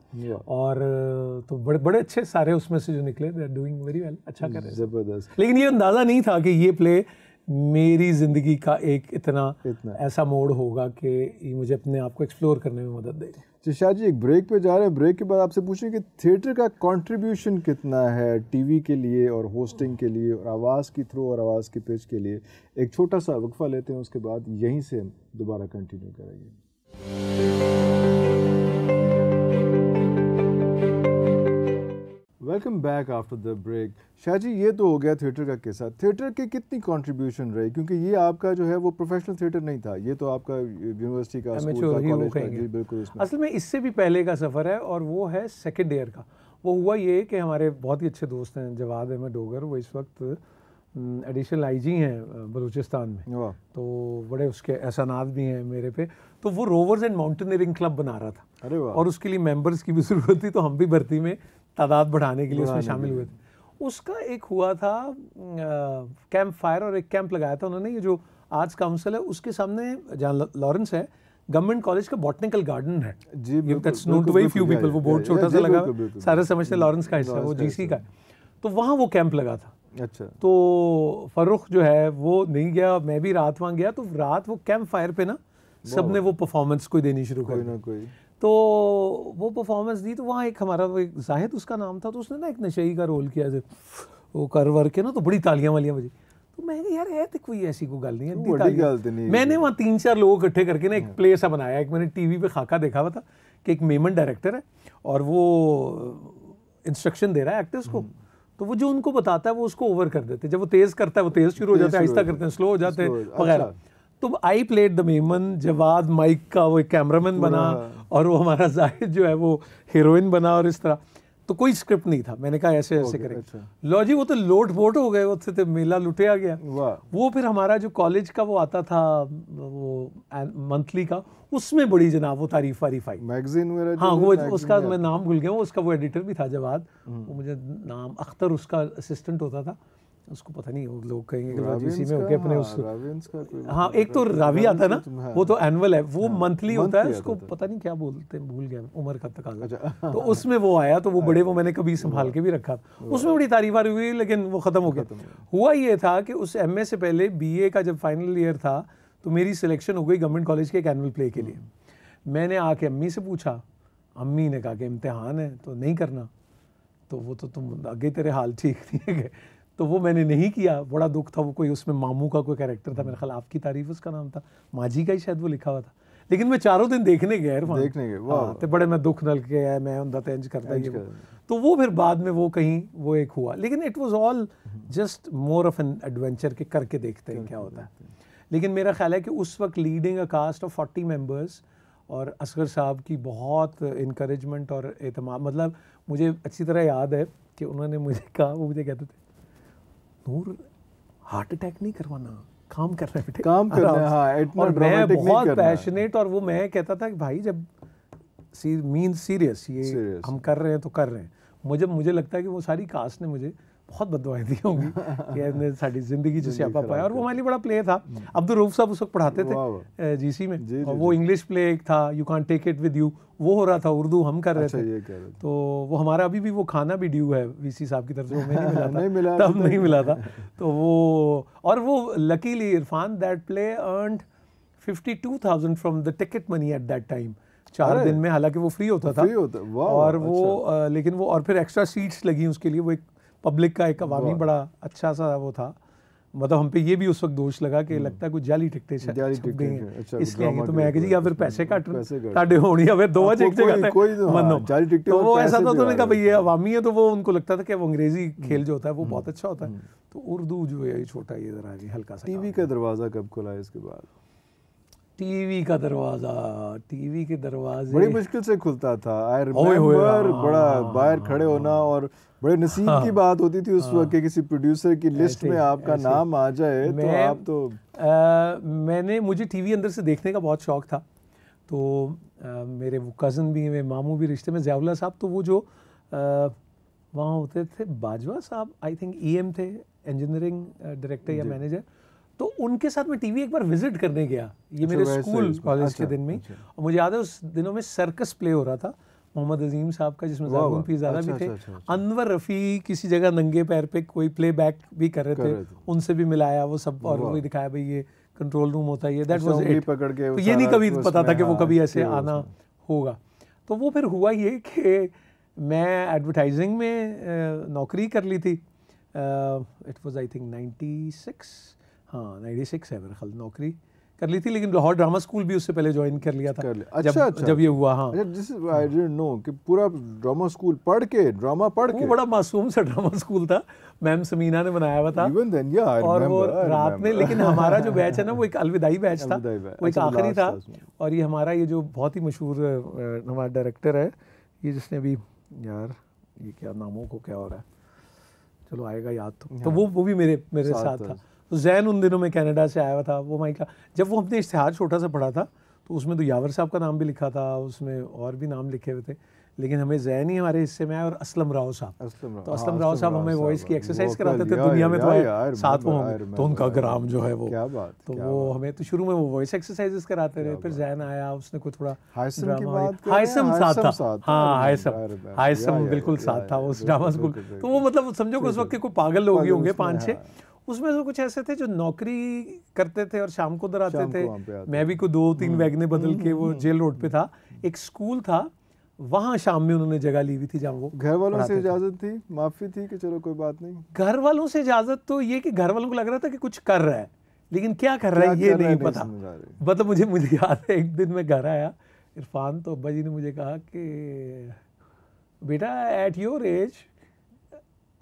और तो बड़े बड़े अच्छे सारे उसमें से जो निकले they are doing very well अच्छा कर रहे जबरदस्त लेकिन ये अंदाज़ा नहीं था कि ये प्ले मेरी ज़िंदगी का एक इतना, इतना ऐसा मोड़ होगा कि मुझे अपने आप को एक्सप्लोर करने में मदद देगा जी शाह जी एक ब्रेक पे जा रहे हैं ब्रेक के बाद आपसे पूछेंगे कि थिएटर का कंट्रीब्यूशन कितना है टीवी के लिए और होस्टिंग के लिए और आवाज़ के थ्रू और आवाज़ की पिच के लिए एक छोटा सा वक्फा लेते हैं उसके बाद यहीं से हम दोबारा कंटिन्यू करेंगे welcome back after the break Shah ji ये तो हो गया थिएटर का किस्सा थिएटर के कितनी कंट्रीब्यूशन रही क्योंकि ये आपका जो है वो प्रोफेशनल थिएटर नहीं था ये तो आपका यूनिवर्सिटी का स्कूल का कॉलेज बिल्कुल इसमें असल में इससे भी पहले का सफ़र है और वो है सेकेंड ईयर का वो हुआ ये कि हमारे बहुत ही अच्छे दोस्त हैं जवाब अहमद डोगर वो इस वक्त एडिशनल आईजी हैं बलूचिस्तान में तो बड़े उसके एहसानात भी हैं मेरे पे तो वो रोवर्स एंड माउंटेनियरिंग क्लब बना रहा था अरे और उसके लिए मेंबर्स की भी ज़रूरत थी तो हम भी भर्ती में तादाद बढ़ाने के लिए उसमें शामिल हुए थे उसका एक हुआ था कैंप फायर और एक कैंप लगाया था उन्होंने ये जो आर्ट्स काउंसिल है उसके सामने जहाँ लॉरेंस है गवर्नमेंट कॉलेज का बॉटनिकल गार्डन है जी that's known to very few people वो बोर्ड छोटा सा लगा सारे समझते लॉरेंस का हिस्सा वो जीसी का तो वहाँ वो कैंप लगा था अच्छा तो फरुख जो है वो नहीं गया मैं भी रात वहाँ गया तो रात वो कैंप फायर पे ना सब ने वो परफॉर्मेंस कोई देनी शुरू कर कोई ना कोई तो वो परफॉर्मेंस दी तो वहाँ एक हमारा एक जाहिद उसका नाम था तो उसने ना एक नशई का रोल किया वो कर वर के ना तो बड़ी तालियां वालियां बजी तो मैंने यार है तो कोई ऐसी कोई गल नहीं है मैंने वहाँ तीन चार लोग इकट्ठे करके ना एक प्ले हाँ। सा बनाया एक मैंने टीवी पे खाका देखा हुआ था कि एक मेमन डायरेक्टर है और वो इंस्ट्रक्शन दे रहा है एक्टर्स को हम्म। तो वो जो उनको बताता है वो उसको ओवर कर देते जब वो तेज़ करता है वो तेज़ शुरू हो जाता है आहिस्ता करते हैं स्लो हो जाते हैं वगैरह अच्छा। तो I played the Memon Jawad mike का वो कैमरामैन बना हाँ। और वो हमारा जाहिर जो है वो हीरोइन बना और इस तरह तो कोई स्क्रिप्ट नहीं था मैंने कहा ऐसे ऐसे करें अच्छा। लो जी वो तो लोट वोट हो गए उससे तो मेला लुटिया गया वो फिर हमारा जो कॉलेज का वो आता था वो मंथली का उसमें बड़ी जनाब वो तारीफ वारीफ आई मैगजीन वगैरह हाँ वो उसका मैं नाम भूल गया हूँ उसका वो एडिटर भी था जवाब हम्म। वो मुझे नाम अख्तर उसका असिस्टेंट होता था उसको पता नहीं लोग कहेंगे राजीसी में होके अपने उस हाँ, हाँ मतलब एक तो रावी आता है ना हाँ। वो तो एनुअल है वो मंथली हाँ, होता है उसको तो तो। पता नहीं क्या बोलते हैं भूल गया उम्र का तकाजा अच्छा। तो उसमें वो आया तो वो बड़े वो मैंने कभी संभाल के भी रखा उसमें बड़ी तारीफ आ रही हुई लेकिन वो ख़त्म हो गया हुआ ये था कि उस एम से पहले बी का जब फाइनल ईयर था तो मेरी सिलेक्शन हो गई गवर्नमेंट कॉलेज के एक एनुअल प्ले के लिए हम्म। मैंने आके अम्मी से पूछा अम्मी ने कहा कि इम्तहान है तो नहीं करना तो वो तो तुम आगे तेरे हाल ठीक नहीं है तो वो मैंने नहीं किया बड़ा दुख था वो कोई उसमें मामू का कोई कैरेक्टर था मेरे ख्याल आपकी तारीफ उसका नाम था माझी का ही शायद वो लिखा हुआ था लेकिन मैं चारों दिन देखने गया देखने गए हाँ, तो बड़े मैं दुख नल के आया मैं उनका तेंज तो करता ये तो वो फिर बाद में वो कहीं वो एक हुआ लेकिन it was all just more of an adventure के करके देखते हैं क्या होता है लेकिन मेरा ख्याल है कि उस वक्त leading a cast of forty members और असगर साहब की बहुत इनक्रेजमेंट और अहतमाम मतलब मुझे अच्छी तरह याद है कि उन्होंने मुझे कहा वो मुझे कहते थे नूर हार्ट अटैक नहीं करवाना काम कर है बेटे काम हाँ, करना है और मैं बहुत पैशनेट और वो मैं कहता था कि भाई जब सी मीन सीरियस ये हम कर रहे हैं तो कर रहे हैं मुझे मुझे लगता है कि वो सारी कास्ट ने मुझे बहुत बदवाएं दी होंगी कि साड़ी जिंदगी जो सियापा पाया और वो हमारे लिए बड़ा प्ले था हम्म। अब्दुल रूफ साहब उस वक्त पढ़ाते थे जीसी में जी, और जी, वो इंग्लिश प्ले एक था you can take it with you वो हो रहा था उर्दू हम अच्छा, कर रहे थे तो वो हमारा अभी भी वो खाना भी ड्यू है वीसी साहब की तरफ से हमें नहीं मिला था नहीं मिला तब नहीं मिला था तो वो और वो luckily Irfan that play earn fifty two thousand from the ticket money at that time चार दिन में हालांकि वो फ्री होता था फ्री होता और वो अच्छा। आ, लेकिन वो और फिर एक्स्ट्रा सीट्स लगी उसके लिए वो एक पब्लिक का एक अवामी बड़ा अच्छा सा वो था मतलब हम पे ये भी उस वक्त दोष लगा कि हम्म। लगता है कुछ जाली टिकटे छप हैं इसलिए तो मैं जी या फिर पैसे टाडे होनी दो एक हाँ, जगह तो हाँ, जाली तो वो ऐसा था उन्होंने तो कहा भाई ये अवामी है तो वो उनको लगता था कि वो अंग्रेजी हम्म। खेल जो होता है वो बहुत हम्म। अच्छा होता है तो उर्दू जो है छोटा ये जरा हल्का सा टीवी का दरवाज़ा कब खुला है इसके बाद टीवी का दरवाजा टीवी के दरवाजे बड़ी मुश्किल से खुलता था आई रिमेम्बर हाँ। बड़ा बाहर खड़े होना और बड़े नसीब हाँ, की बात होती थी उस हाँ, वक्त किसी प्रोड्यूसर की लिस्ट में आपका नाम आ जाए तो आप तो आ, मैंने मुझे टीवी अंदर से देखने का बहुत शौक था तो आ, मेरे वो कज़न भी मेरे मामू भी रिश्ते में जयाउल्ला साहब तो वो जो वहाँ होते थे बाजवा साहब आई थिंक ई थे इंजीनियरिंग डायरेक्टर या मैनेजर तो उनके साथ मैं टीवी एक बार विजिट करने गया ये अच्छा, मेरे स्कूल कॉलेज के दिन में अच्छा। और मुझे याद है उस दिनों में सर्कस प्ले हो रहा था मोहम्मद अजीम साहब का जिसमें जागुल पीजादा अच्छा, भी थे अच्छा, अच्छा, अच्छा। अनवर रफ़ी किसी जगह नंगे पैर पे कोई प्ले बैक भी कर रहे थे उनसे भी मिलाया वो सब और वो दिखाया भाई ये कंट्रोल रूम होता है ये दैट वाज इट पकड़ के तो ये नहीं कभी पता था कि वो हाँ, कभी ऐसे आना होगा तो वो फिर हुआ ये कि मैं एडवर्टाइजिंग में नौकरी कर ली थी it was I think ninety six हाँ नाइन्टी सिक्स है मेरे ख्याल नौकरी कर ली थी लेकिन लाहौर ड्रामा स्कूल भी उससे पहले ज्वाइन कर लिया था कर लिया। अच्छा, जब, अच्छा जब ये हुआ हाँ दिस आई डिडंट नो कि पूरा ड्रामा स्कूल पढ़ के ड्रामा पढ़ के बड़ा मासूम सा ड्रामा स्कूल था मैम समीना ने बनाया हुआ था इवन देन या और remember, वो रात में लेकिन हमारा जो बैच है ना वो एक अलविदाई बैच था वो एक अच्छा, आखिरी था और ये हमारा ये जो बहुत ही मशहूर हमारा डायरेक्टर है ये जिसने अभी यार ये क्या नामों को क्या हो रहा है चलो आएगा याद तो, तो हाँ। वो वो भी मेरे मेरे साथ था तो जैन उन दिनों में कनाडा से आया हुआ था वो माइका जब वो अपने इश्तहार छोटा सा पढ़ा था तो उसमें तो यावर साहब का नाम भी लिखा था उसमें और भी नाम लिखे हुए थे लेकिन हमें जैन ही हमारे हिस्से में आया और असलम राव साहब तो असलम हाँ, राव साहब हमें वॉइस की एक्सरसाइज कराते थे दुनिया में तो आए साथ मतलब वो तो मतलब उनका ग्राम जो है वो क्या बात तो वो हमें तो शुरू में वो वॉइस एक्सरसाइजेस कराते रहे फिर जैन आया उसने कुछ थोड़ा हायसम साथ था हाँ हायसम हायसम बिल्कुल साथ था उस ड्रामा स्कूल तो वो मतलब समझो उस वक्त के कोई पागल लोग ही होंगे पाँच छः उसमें से तो कुछ ऐसे थे जो नौकरी करते थे और शाम को उधर आते थे मैं भी कोई दो तीन हम्म। वैगने बदल के हम्म, वो हम्म, जेल रोड पे था एक स्कूल था वहाँ शाम में उन्होंने जगह ली हुई थी जहाँ वो घर वालों से इजाज़त थी माफ़ी थी कि चलो कोई बात नहीं घर वालों से इजाज़त तो ये कि घर वालों को लग रहा था कि कुछ कर रहा है लेकिन क्या कर रहा है ये नहीं पता मतलब मुझे मुझे याद है एक दिन मैं घर आया इरफान तो अब्बा जी ने मुझे कहा कि बेटा at your age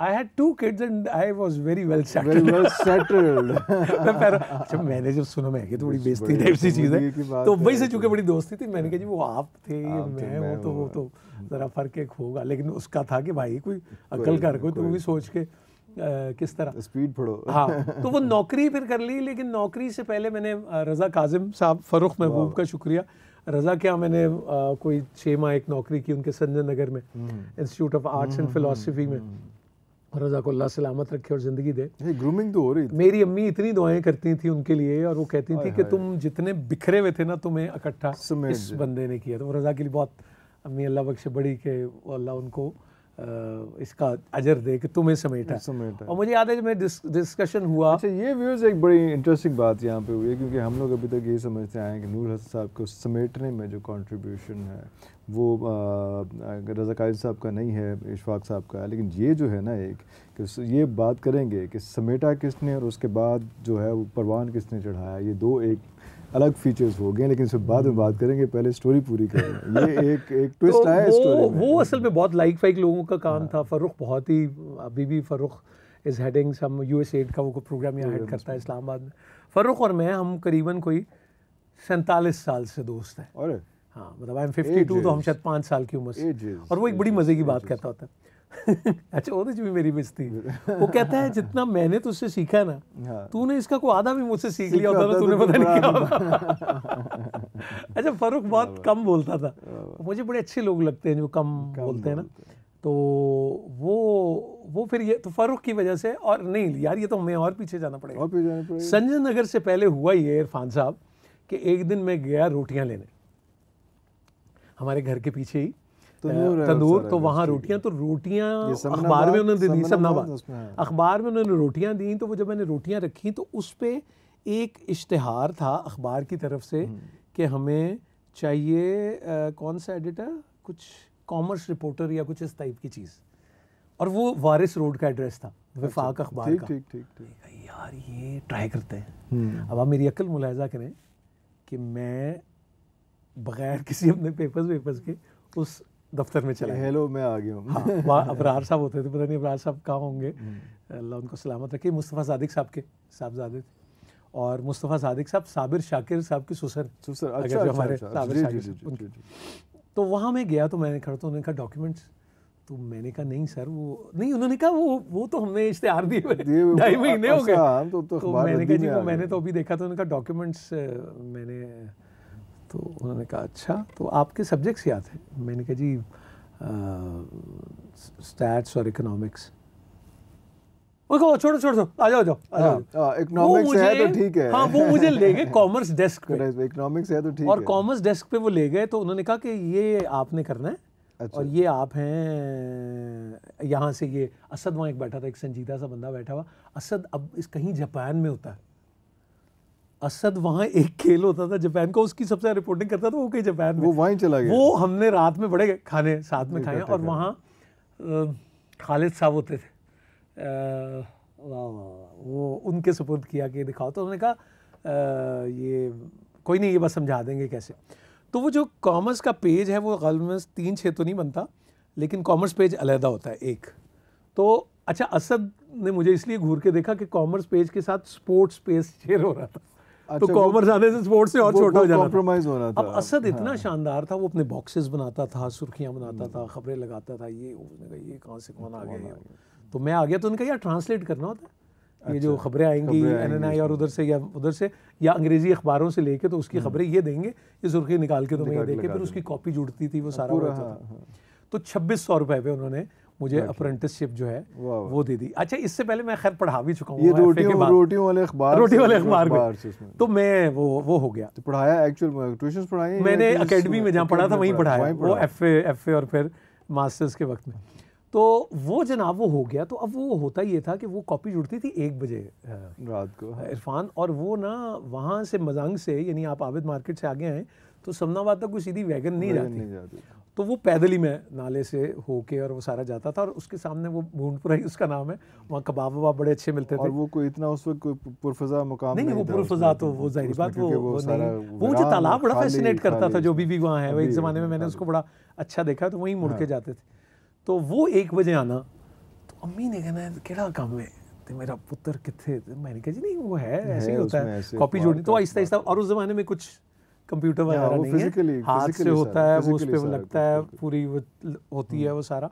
I had two kids and I was very well settled well settled मैं पर जब अच्छा, मैंने जब सुना मैं कि तो बड़ी बेइज्जती टाइप सी चीज है तो वही से चुके तो। बड़ी दोस्ती थी मैंने कहा जी वो आप थे ये मैं वो तो वो तो जरा फर्क एक होगा लेकिन उसका था कि भाई कोई अकल कर कोई तो भी सोच के किस तरह स्पीड फड़ो हाँ तो वो नौकरी फिर कर ली लेकिन नौकरी से पहले मैंने रज़ा काजिम साहब फ़रुख महबूब का शुक्रिया रज़ा क्या मैंने आ, कोई छः माह एक नौकरी की उनके संजय नगर में institute of arts and philosophy में हम्म, हम्म। को अल्लाह सलामत रखे और ज़िंदगी दे ग्रूमिंग तो हो रही मेरी अम्मी इतनी दुआएं करती थी उनके लिए और वो कहती थी कि तुम जितने बिखरे हुए थे ना तुम्हें इकट्ठा इस बंदे ने किया तो रजा के लिए बहुत अम्मी अल्लाह बख्शे बड़ी के अल्लाह उनको इसका अजर दे कि तुम्हें समेटा समेटा और मुझे याद है जब मैं डिस्कशन हुआ अच्छा ये व्यूज़ एक बड़ी इंटरेस्टिंग बात यहाँ पे हुई है क्योंकि हम लोग अभी तक ये समझते आए हैं कि नूर हसन साहब को समेटने में जो कंट्रीब्यूशन है वो रज़ाकार साहब का नहीं है इशफाक साहब का लेकिन ये जो है ना एक कि ये बात करेंगे कि समेटा किसने और उसके बाद जो है वो परवान किसने चढ़ाया ये दो एक अलग फीचर्स हो गए लेकिन इसमें बाद में बात करेंगे पहले स्टोरी पूरी करें ये एक एक ट्विस्ट तो आया स्टोरी में वो असल में बहुत लाइक फाइक लोगों का काम हाँ। था फरुख बहुत ही अभी भी Farrukh is heading some U S aid का वो प्रोग्राम यहाँ हेड करता है इस्लामाबाद में फरुख और मैं हम करीबन कोई सैंतालीस साल से दोस्त हैं और हाँ मतलब आई एम फिफ्टी टू तो हम शायद पाँच साल की उम्र से और वो एक बड़ी मज़े की बात कहता होता है अच्छा वो जो भी मेरी मिस थी वो कहता है जितना मैंने तुझसे सीखा ना हाँ। तूने इसका को आधा भी मुझसे सीख लिया होता ना तो तूने तो पता नहीं क्या अच्छा फरुख बहुत कम बोलता था मुझे बड़े अच्छे लोग लगते हैं जो कम बोलते हैं ना तो वो वो फिर ये तो फारूक की वजह से और नहीं यार ये तो हमें और पीछे जाना पड़ेगा संजय नगर से पहले हुआ ये इरफान साहब कि एक दिन मैं गया रोटियां लेने हमारे घर के पीछे ही तो तंदूर तो वहाँ रोटियाँ तो रोटियाँ अखबार में उन्होंने दी समनाबाद अखबार में उन्होंने रोटियाँ दी तो वो जब मैंने रोटियाँ रखी तो उस पर एक इश्तहार था अखबार की तरफ से हम्म। कि हमें चाहिए आ, कौन सा एडिटर कुछ कॉमर्स रिपोर्टर या कुछ इस टाइप की चीज़ और वो वारिस रोड का एड्रेस था अच्छा। विफाक अखबार का ठीक ठीक ठीक यार ये ट्राई करते हैं हम्म। अब आप मेरी अक्ल मुलायजा करें कि मैं बगैर किसी अपने पेपर्स वेपर्स के उस दफ्तर में चले हेलो मैं आ गया हूँ हाँ, वहाँ अबरार साहब होते थे पता नहीं अबरार साहब कहाँ होंगे हम्म। अल्लाह उनको सलामत रखे मुस्तफ़ा सादिक साहब के साहबजादे थे और मुस्तफ़ा सादिक साहब साबिर शाकिर साहब की सुसर सुसर अच्छा, जो अच्छा, हमारे अच्छा, अच्छा, साबिर शाकिर तो वहाँ मैं गया तो मैंने खड़ा तो उन्होंने कहा डॉक्यूमेंट्स तो मैंने कहा नहीं सर वो नहीं उन्होंने कहा वो वो तो हमने इश्तेहार दिए ढाई महीने हो गए हाँ, तो, तो, तो मैंने कहा जी वो मैंने तो अभी देखा तो उन्होंने कहा डॉक्यूमेंट्स मैंने तो उन्होंने कहा अच्छा तो आपके सब्जेक्ट्स याद हैं मैंने कहा जी स्टैट्स और इकोनॉमिक्स छोड़ो छोड़ो छोड़ो आ जाओ जाओ इकोनॉमिक्स हाँ, हाँ, है तो ठीक है हाँ वो मुझे ले गए कॉमर्स डेस्क पे इकोनॉमिक्स है तो ठीक और कॉमर्स डेस्क पे वो ले गए तो उन्होंने कहा कि ये आपने करना है अच्छा। और ये आप हैं यहाँ से ये असद वहाँ एक बैठा था एक संजीदा सा बंदा बैठा हुआ असद अब इस कहीं जापान में होता है असद वहाँ एक खेल होता था जापान का उसकी सबसे रिपोर्टिंग करता था वो कहीं जापान में वो वहीं चला गया वो हमने रात में बड़े खाने साथ में खाए और वहाँ खालिद साहब होते थे वो उनके सपोर्ट किया कि दिखाओ तो उन्होंने कहा ये कोई नहीं ये बस समझा देंगे कैसे तो वो जो कॉमर्स का पेज है वो गलम तीन छः तो नहीं बनता लेकिन कॉमर्स पेज अलहदा होता है एक तो अच्छा असद ने मुझे इसलिए घूर के देखा कि कॉमर्स पेज के साथ स्पोर्ट्स पेज शेयर हो रहा था तो कॉमर्स अच्छा, आने से स्पोर्ट्स से और छोटा हो जाना कॉम्प्रोमाइज हो रहा था अब असद इतना हाँ। शानदार था वो अपने बॉक्सेस बनाता था सुर्खियां बनाता हम्म। था खबरें लगाता था ये उसने कहा ये कहाँ से कौन आ गया तो मैं आ गया तो उनका यार ट्रांसलेट करना होता है ये जो अच्छा, खबरें आएंगी एन एन आई और उधर से या उधर से या अंग्रेजी अखबारों से लेके तो उसकी हम्म। खबरें ये देंगे ये सुर्खी निकाल के तो मैं ये देखे फिर उसकी कॉपी जुड़ती थी वो हाँ, सारा होता हाँ, था तो छब्बीस सौ रुपये पे उन्होंने मुझे अप्रेंटिसशिप जो है वो दे दी अच्छा इससे पहले मैं खैर पढ़ा भी चुका हूँ रोटियों वाले अखबार रोटी वाले अखबार तो मैं वो वो हो गया तो पढ़ाया एक्चुअल ट्यूशन पढ़ाई मैंने अकेडमी में जहाँ पढ़ा था वहीं पढ़ाया वो एफ एफ और फिर मास्टर्स के वक्त में तो वो जनाब वो हो गया तो अब वो होता ये था कि वो कॉपी जुड़ती थी एक बजे रात को इरफान और वो ना वहाँ से मजंग से यानी आप आबिद मार्केट से आगे आए तो समनाबाद तक कोई सीधी वैगन नहीं जाती तो वो पैदल ही मैं नाले से होके और वो सारा जाता था और उसके सामने वो भूंडपुरा ही उसका नाम है वहाँ कबाब वबाब बड़े अच्छे मिलते थे और वो कोई इतना उस वक्त पुरफजा मुकाम नहीं, नहीं वो पुरफजा तो वो जाहिर बात वो वो, वो मुझे तालाब बड़ा फैसिनेट करता था जो भी भी वहाँ है एक ज़माने में मैंने हाँ। उसको बड़ा अच्छा देखा तो वहीं मुड़ के हाँ। जाते थे तो वो एक बजे आना तो अम्मी ने कहना केड़ा काम है मेरा पुत्र कितने तो मैंने कहा जी नहीं वो है ऐसे ही होता है कॉपी जोड़नी तो आहिस्ता आहिस्ता और उस ज़माने में कुछ कंप्यूटर वगैरह नहीं है हाथ से होता है वो उस पर लगता है पूरी वो होती है हम्म। वो सारा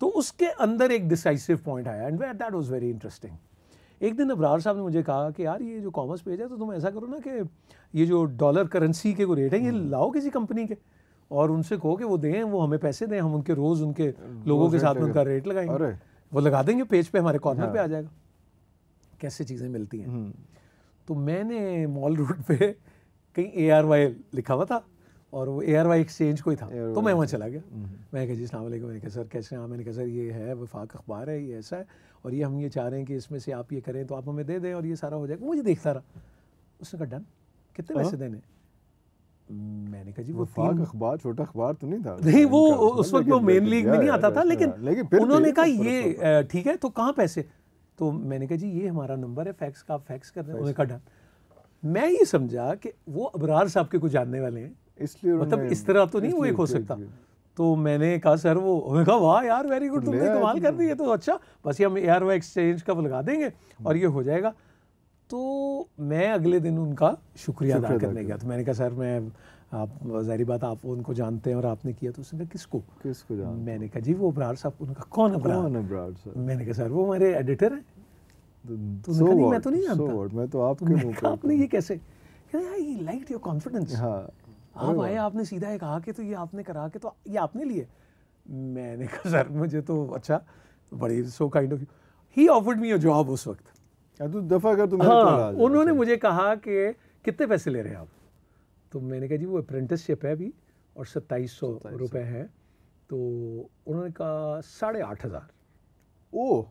तो उसके अंदर एक डिसाइसिव पॉइंट आया and that was very interesting एक दिन अबरार साहब ने मुझे कहा कि यार ये जो कॉमर्स पेज है तो तुम ऐसा करो ना कि ये जो डॉलर करेंसी के को रेट है ये हम्म। लाओ किसी कंपनी के और उनसे कहो कि वो दें वो हमें पैसे दें हम उनके रोज़ उनके लोगों के साथ उनका रेट लगाएंगे वो लगा देंगे पेज पे हमारे कॉर्नर पे आ हाँ। जाएगा कैसे चीज़ें मिलती हैं हम्म। तो मैंने मॉल रोड पे कहीं ए आर वाई लिखा हुआ था और वो ए आर वाई एक्सचेंज को ही था तो मैं वहाँ चला गया हम्म। मैं कहा जी सलाम मैंने कहा सर कैसे हाँ मैंने कहा सर ये है वफाक अखबार है ये ऐसा है और ये हम ये चाह रहे हैं कि इसमें से आप ये करें तो आप हमें दे दें और ये सारा हो जाएगा मुझे देखता रहा उसने कहा डन कितने पैसे हाँ। देने मैंने कहा जी वो फाक अखबार छोटा अखबार तो नहीं था नहीं वो उस वक्त वो मेन लीग में नहीं आता था अच्छा, लेकिन उन्होंने कहा ये ठीक है तो कहाँ पैसे तो मैंने कहा जी ये हमारा नंबर है फैक्स का फैक्स कर हैं उन्होंने कहा डन मैं ये समझा कि वो अबरार साहब के कुछ जानने वाले हैं इसलिए मतलब इस तरह तो नहीं वो एक हो सकता तो मैंने कहा सर वो मैंने कहा वाह यार वेरी गुड तुमने कमाल कर दी तो अच्छा बस ये हम ए आर एक्सचेंज का लगा देंगे और ये हो जाएगा तो मैं अगले दिन उनका शुक्रिया अदा करने गया तो मैंने कहा सर मैं आप जारी बात आप उनको जानते हैं और आपने किया तो उसने कहा किसको किसको मैंने कहा जी वो अबरार साहब उनका कौन अबरार मैंने कहा सर वो हमारे एडिटर हैं तो, तो नहीं मैं तो नहीं जानता so मैं तो आपके मुंह पे आपने ये कैसे लाइक योर कॉन्फिडेंस आप आए आपने सीधा तो ये आपने करा के तो ये आपने लिए मैंने कहा सर मुझे तो अच्छा बड़ी so kind of he offered me job उस वक्त हाँ, तो दफा कर तुम तो हाँ, उन्होंने अच्छा। मुझे कहा कि कितने पैसे ले रहे हैं आप तो मैंने कहा जी वो अप्रेंटिसशिप है अभी और सत्ताईस सौ रुपये हैं तो उन्होंने कहा साढ़े आठ हज़ार ओह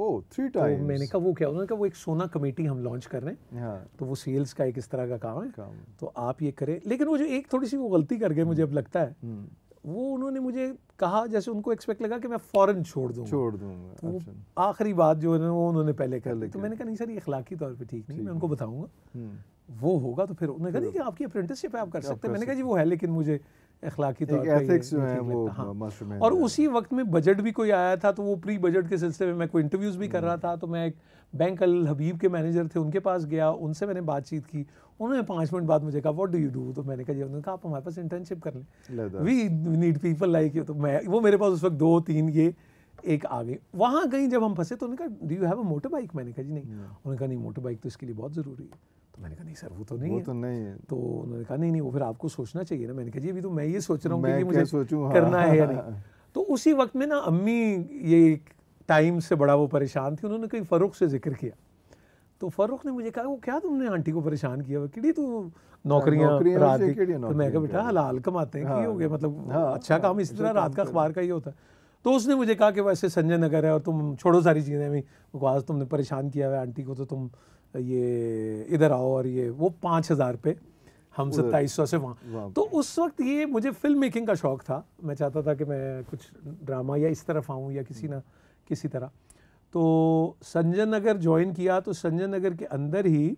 ओह थ्री टाइम्स मैंने कहा वो क्या उन्होंने कहा वो एक सोना कमेटी हम लॉन्च कर रहे हैं हाँ. तो वो सेल्स का एक इस तरह का काम है काम। तो आप ये करें लेकिन वो जो एक थोड़ी सी वो गलती कर गए मुझे हम्म। अब लगता है हम्म। वो उन्होंने मुझे कहा जैसे उनको एक्सपेक्ट लगा कि मैं फॉरन छोड़ छोड़ दूंगा तो अच्छा। आखिरी बात जो है वो उन्होंने पहले कर ली तो मैंने कहा नहीं सर ये अखलाकी तौर पर ठीक नहीं मैं उनको बताऊंगा हम्म। वो होगा तो फिर उन्होंने कहा कि आपकी अप्रेंटिसशिप आप कर सकते हैं मैंने कहा जी वो है लेकिन मुझे अखलाकी तौर एथिक्स जो हाँ। है वो हाँ। और उसी वक्त में बजट भी कोई आया था तो वो प्री बजट के सिलसिले में मैं कोई इंटरव्यूज़ भी कर रहा हम्म। था तो मैं एक बैंक अल हबीब के मैनेजर थे उनके पास गया उनसे मैंने बातचीत की उन्होंने पाँच मिनट बाद मुझे कहा व्हाट डू यू डू तो मैंने कहा उन्होंने कहा आप हमारे पास इंटर्नशिप कर लें we need people like you तो मैं वो मेरे पास उस वक्त दो तीन ये एक आ गई वहाँ गई जब हम फंसे तो उन्होंने कहा do you have a motorbike मैंने कहा जी नहीं हम्म। उन्होंने कहा नहीं मोटर बाइक तो इसके लिए बहुत ज़रूरी है तो मैंने कहा नहीं सर वो तो नहीं वो है। तो नहीं है तो उन्होंने कहा नहीं नहीं वो फिर आपको सोचना चाहिए ना मैंने कहा जी अभी तो मैं ये सोच रहा हूँ कि मुझे सोचूं हाँ। करना है या नहीं तो उसी वक्त में ना अम्मी ये टाइम से बड़ा वो परेशान थी उन्होंने कहीं फ़ारूक से जिक्र किया तो फ़ारूक ने मुझे कहा वो क्या तुमने आंटी को परेशान किया किड़ी तू नौकरियाँ रात तो मैं कहा बेटा हलाल कमाते हैं हाँ, हो गया मतलब हाँ, अच्छा हाँ, काम इसी तरह रात का अखबार का ही होता है तो उसने मुझे कहा कि वैसे संजय नगर है और तुम छोड़ो सारी चीज़ें भी बकवास तुमने परेशान किया हुआ आंटी को तो तुम ये इधर आओ और ये वो पाँच हज़ार पे हम सत्ताईस सौ से वहाँ तो उस वक्त ये मुझे फिल्म मेकिंग का शौक़ था मैं चाहता था कि मैं कुछ ड्रामा या इस तरफ आऊँ या किसी हम्म। ना किसी तरह तो संजय नगर ज्वाइन किया तो संजय नगर के अंदर ही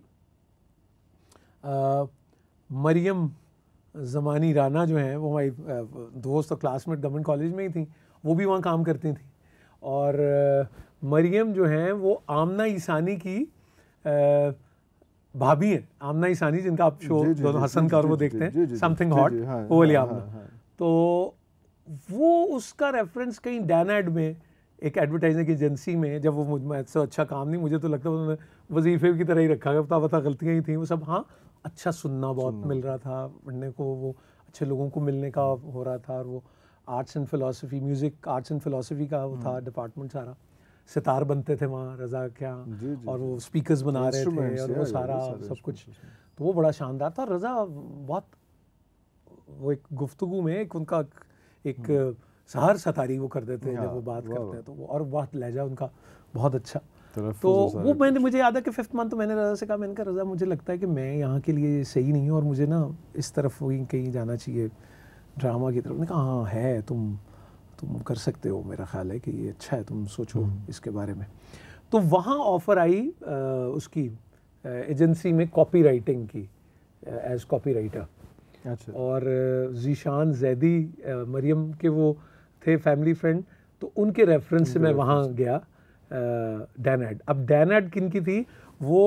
आ, मरियम जमानी राना जो हैं वो हमारी दोस्त और क्लासमेट दमन कॉलेज में ही थी वो भी वहाँ काम करती थी और मरियम जो हैं वो आमना ईसानी की भाभी है आमना ईसानी जिनका आप शो दोनों हसन का और वो देखते हैं समथिंग हॉट हाँ, वो वाली हाँ, आमना हाँ, तो वो उसका रेफरेंस कहीं डैन एड में एक एडवर्टाइजिंग एजेंसी में जब वो मुझ मुझसे तो अच्छा काम नहीं मुझे तो लगता है उन्होंने वजीफे की तरह ही रखा गया तो पता पता गलतियाँ ही थी वो सब हाँ अच्छा सुनना बहुत सुनना। मिल रहा था पढ़ने को वो अच्छे लोगों को मिलने का हो रहा था और वो arts and philosophy music arts and philosophy का वो था डिपार्टमेंट हम्म। सारा सितार बनते थे वहाँ रजा क्या और वो स्पीकर्स बना रहे थे और वो सारा सब कुछ तो वो बड़ा शानदार था रजा बहुत वो एक गुफ्तगु में एक उनका एक हम्म। सहर सतारी वो करते थे जब वो बात करते हैं तो और बहुत लहजा उनका बहुत अच्छा तो वो मैंने मुझे याद है कि फिफ्थ मंथ तो मैंने रजा से कहा मैंने कहा रजा मुझे लगता है कि मैं यहाँ के लिए सही नहीं हूँ और मुझे ना इस तरफ कहीं जाना चाहिए ड्रामा की तरफ ने कहा हाँ है तुम तुम कर सकते हो मेरा ख्याल है कि ये अच्छा है तुम सोचो हम्म। इसके बारे में तो वहाँ ऑफ़र आई उसकी एजेंसी में कॉपी राइटिंग की एज कॉपी राइटर अच्छा और जीशान जैदी मरियम के वो थे फैमिली फ्रेंड तो उनके रेफरेंस से मैं वहाँ गया डैनड अब डैनड किन की थी वो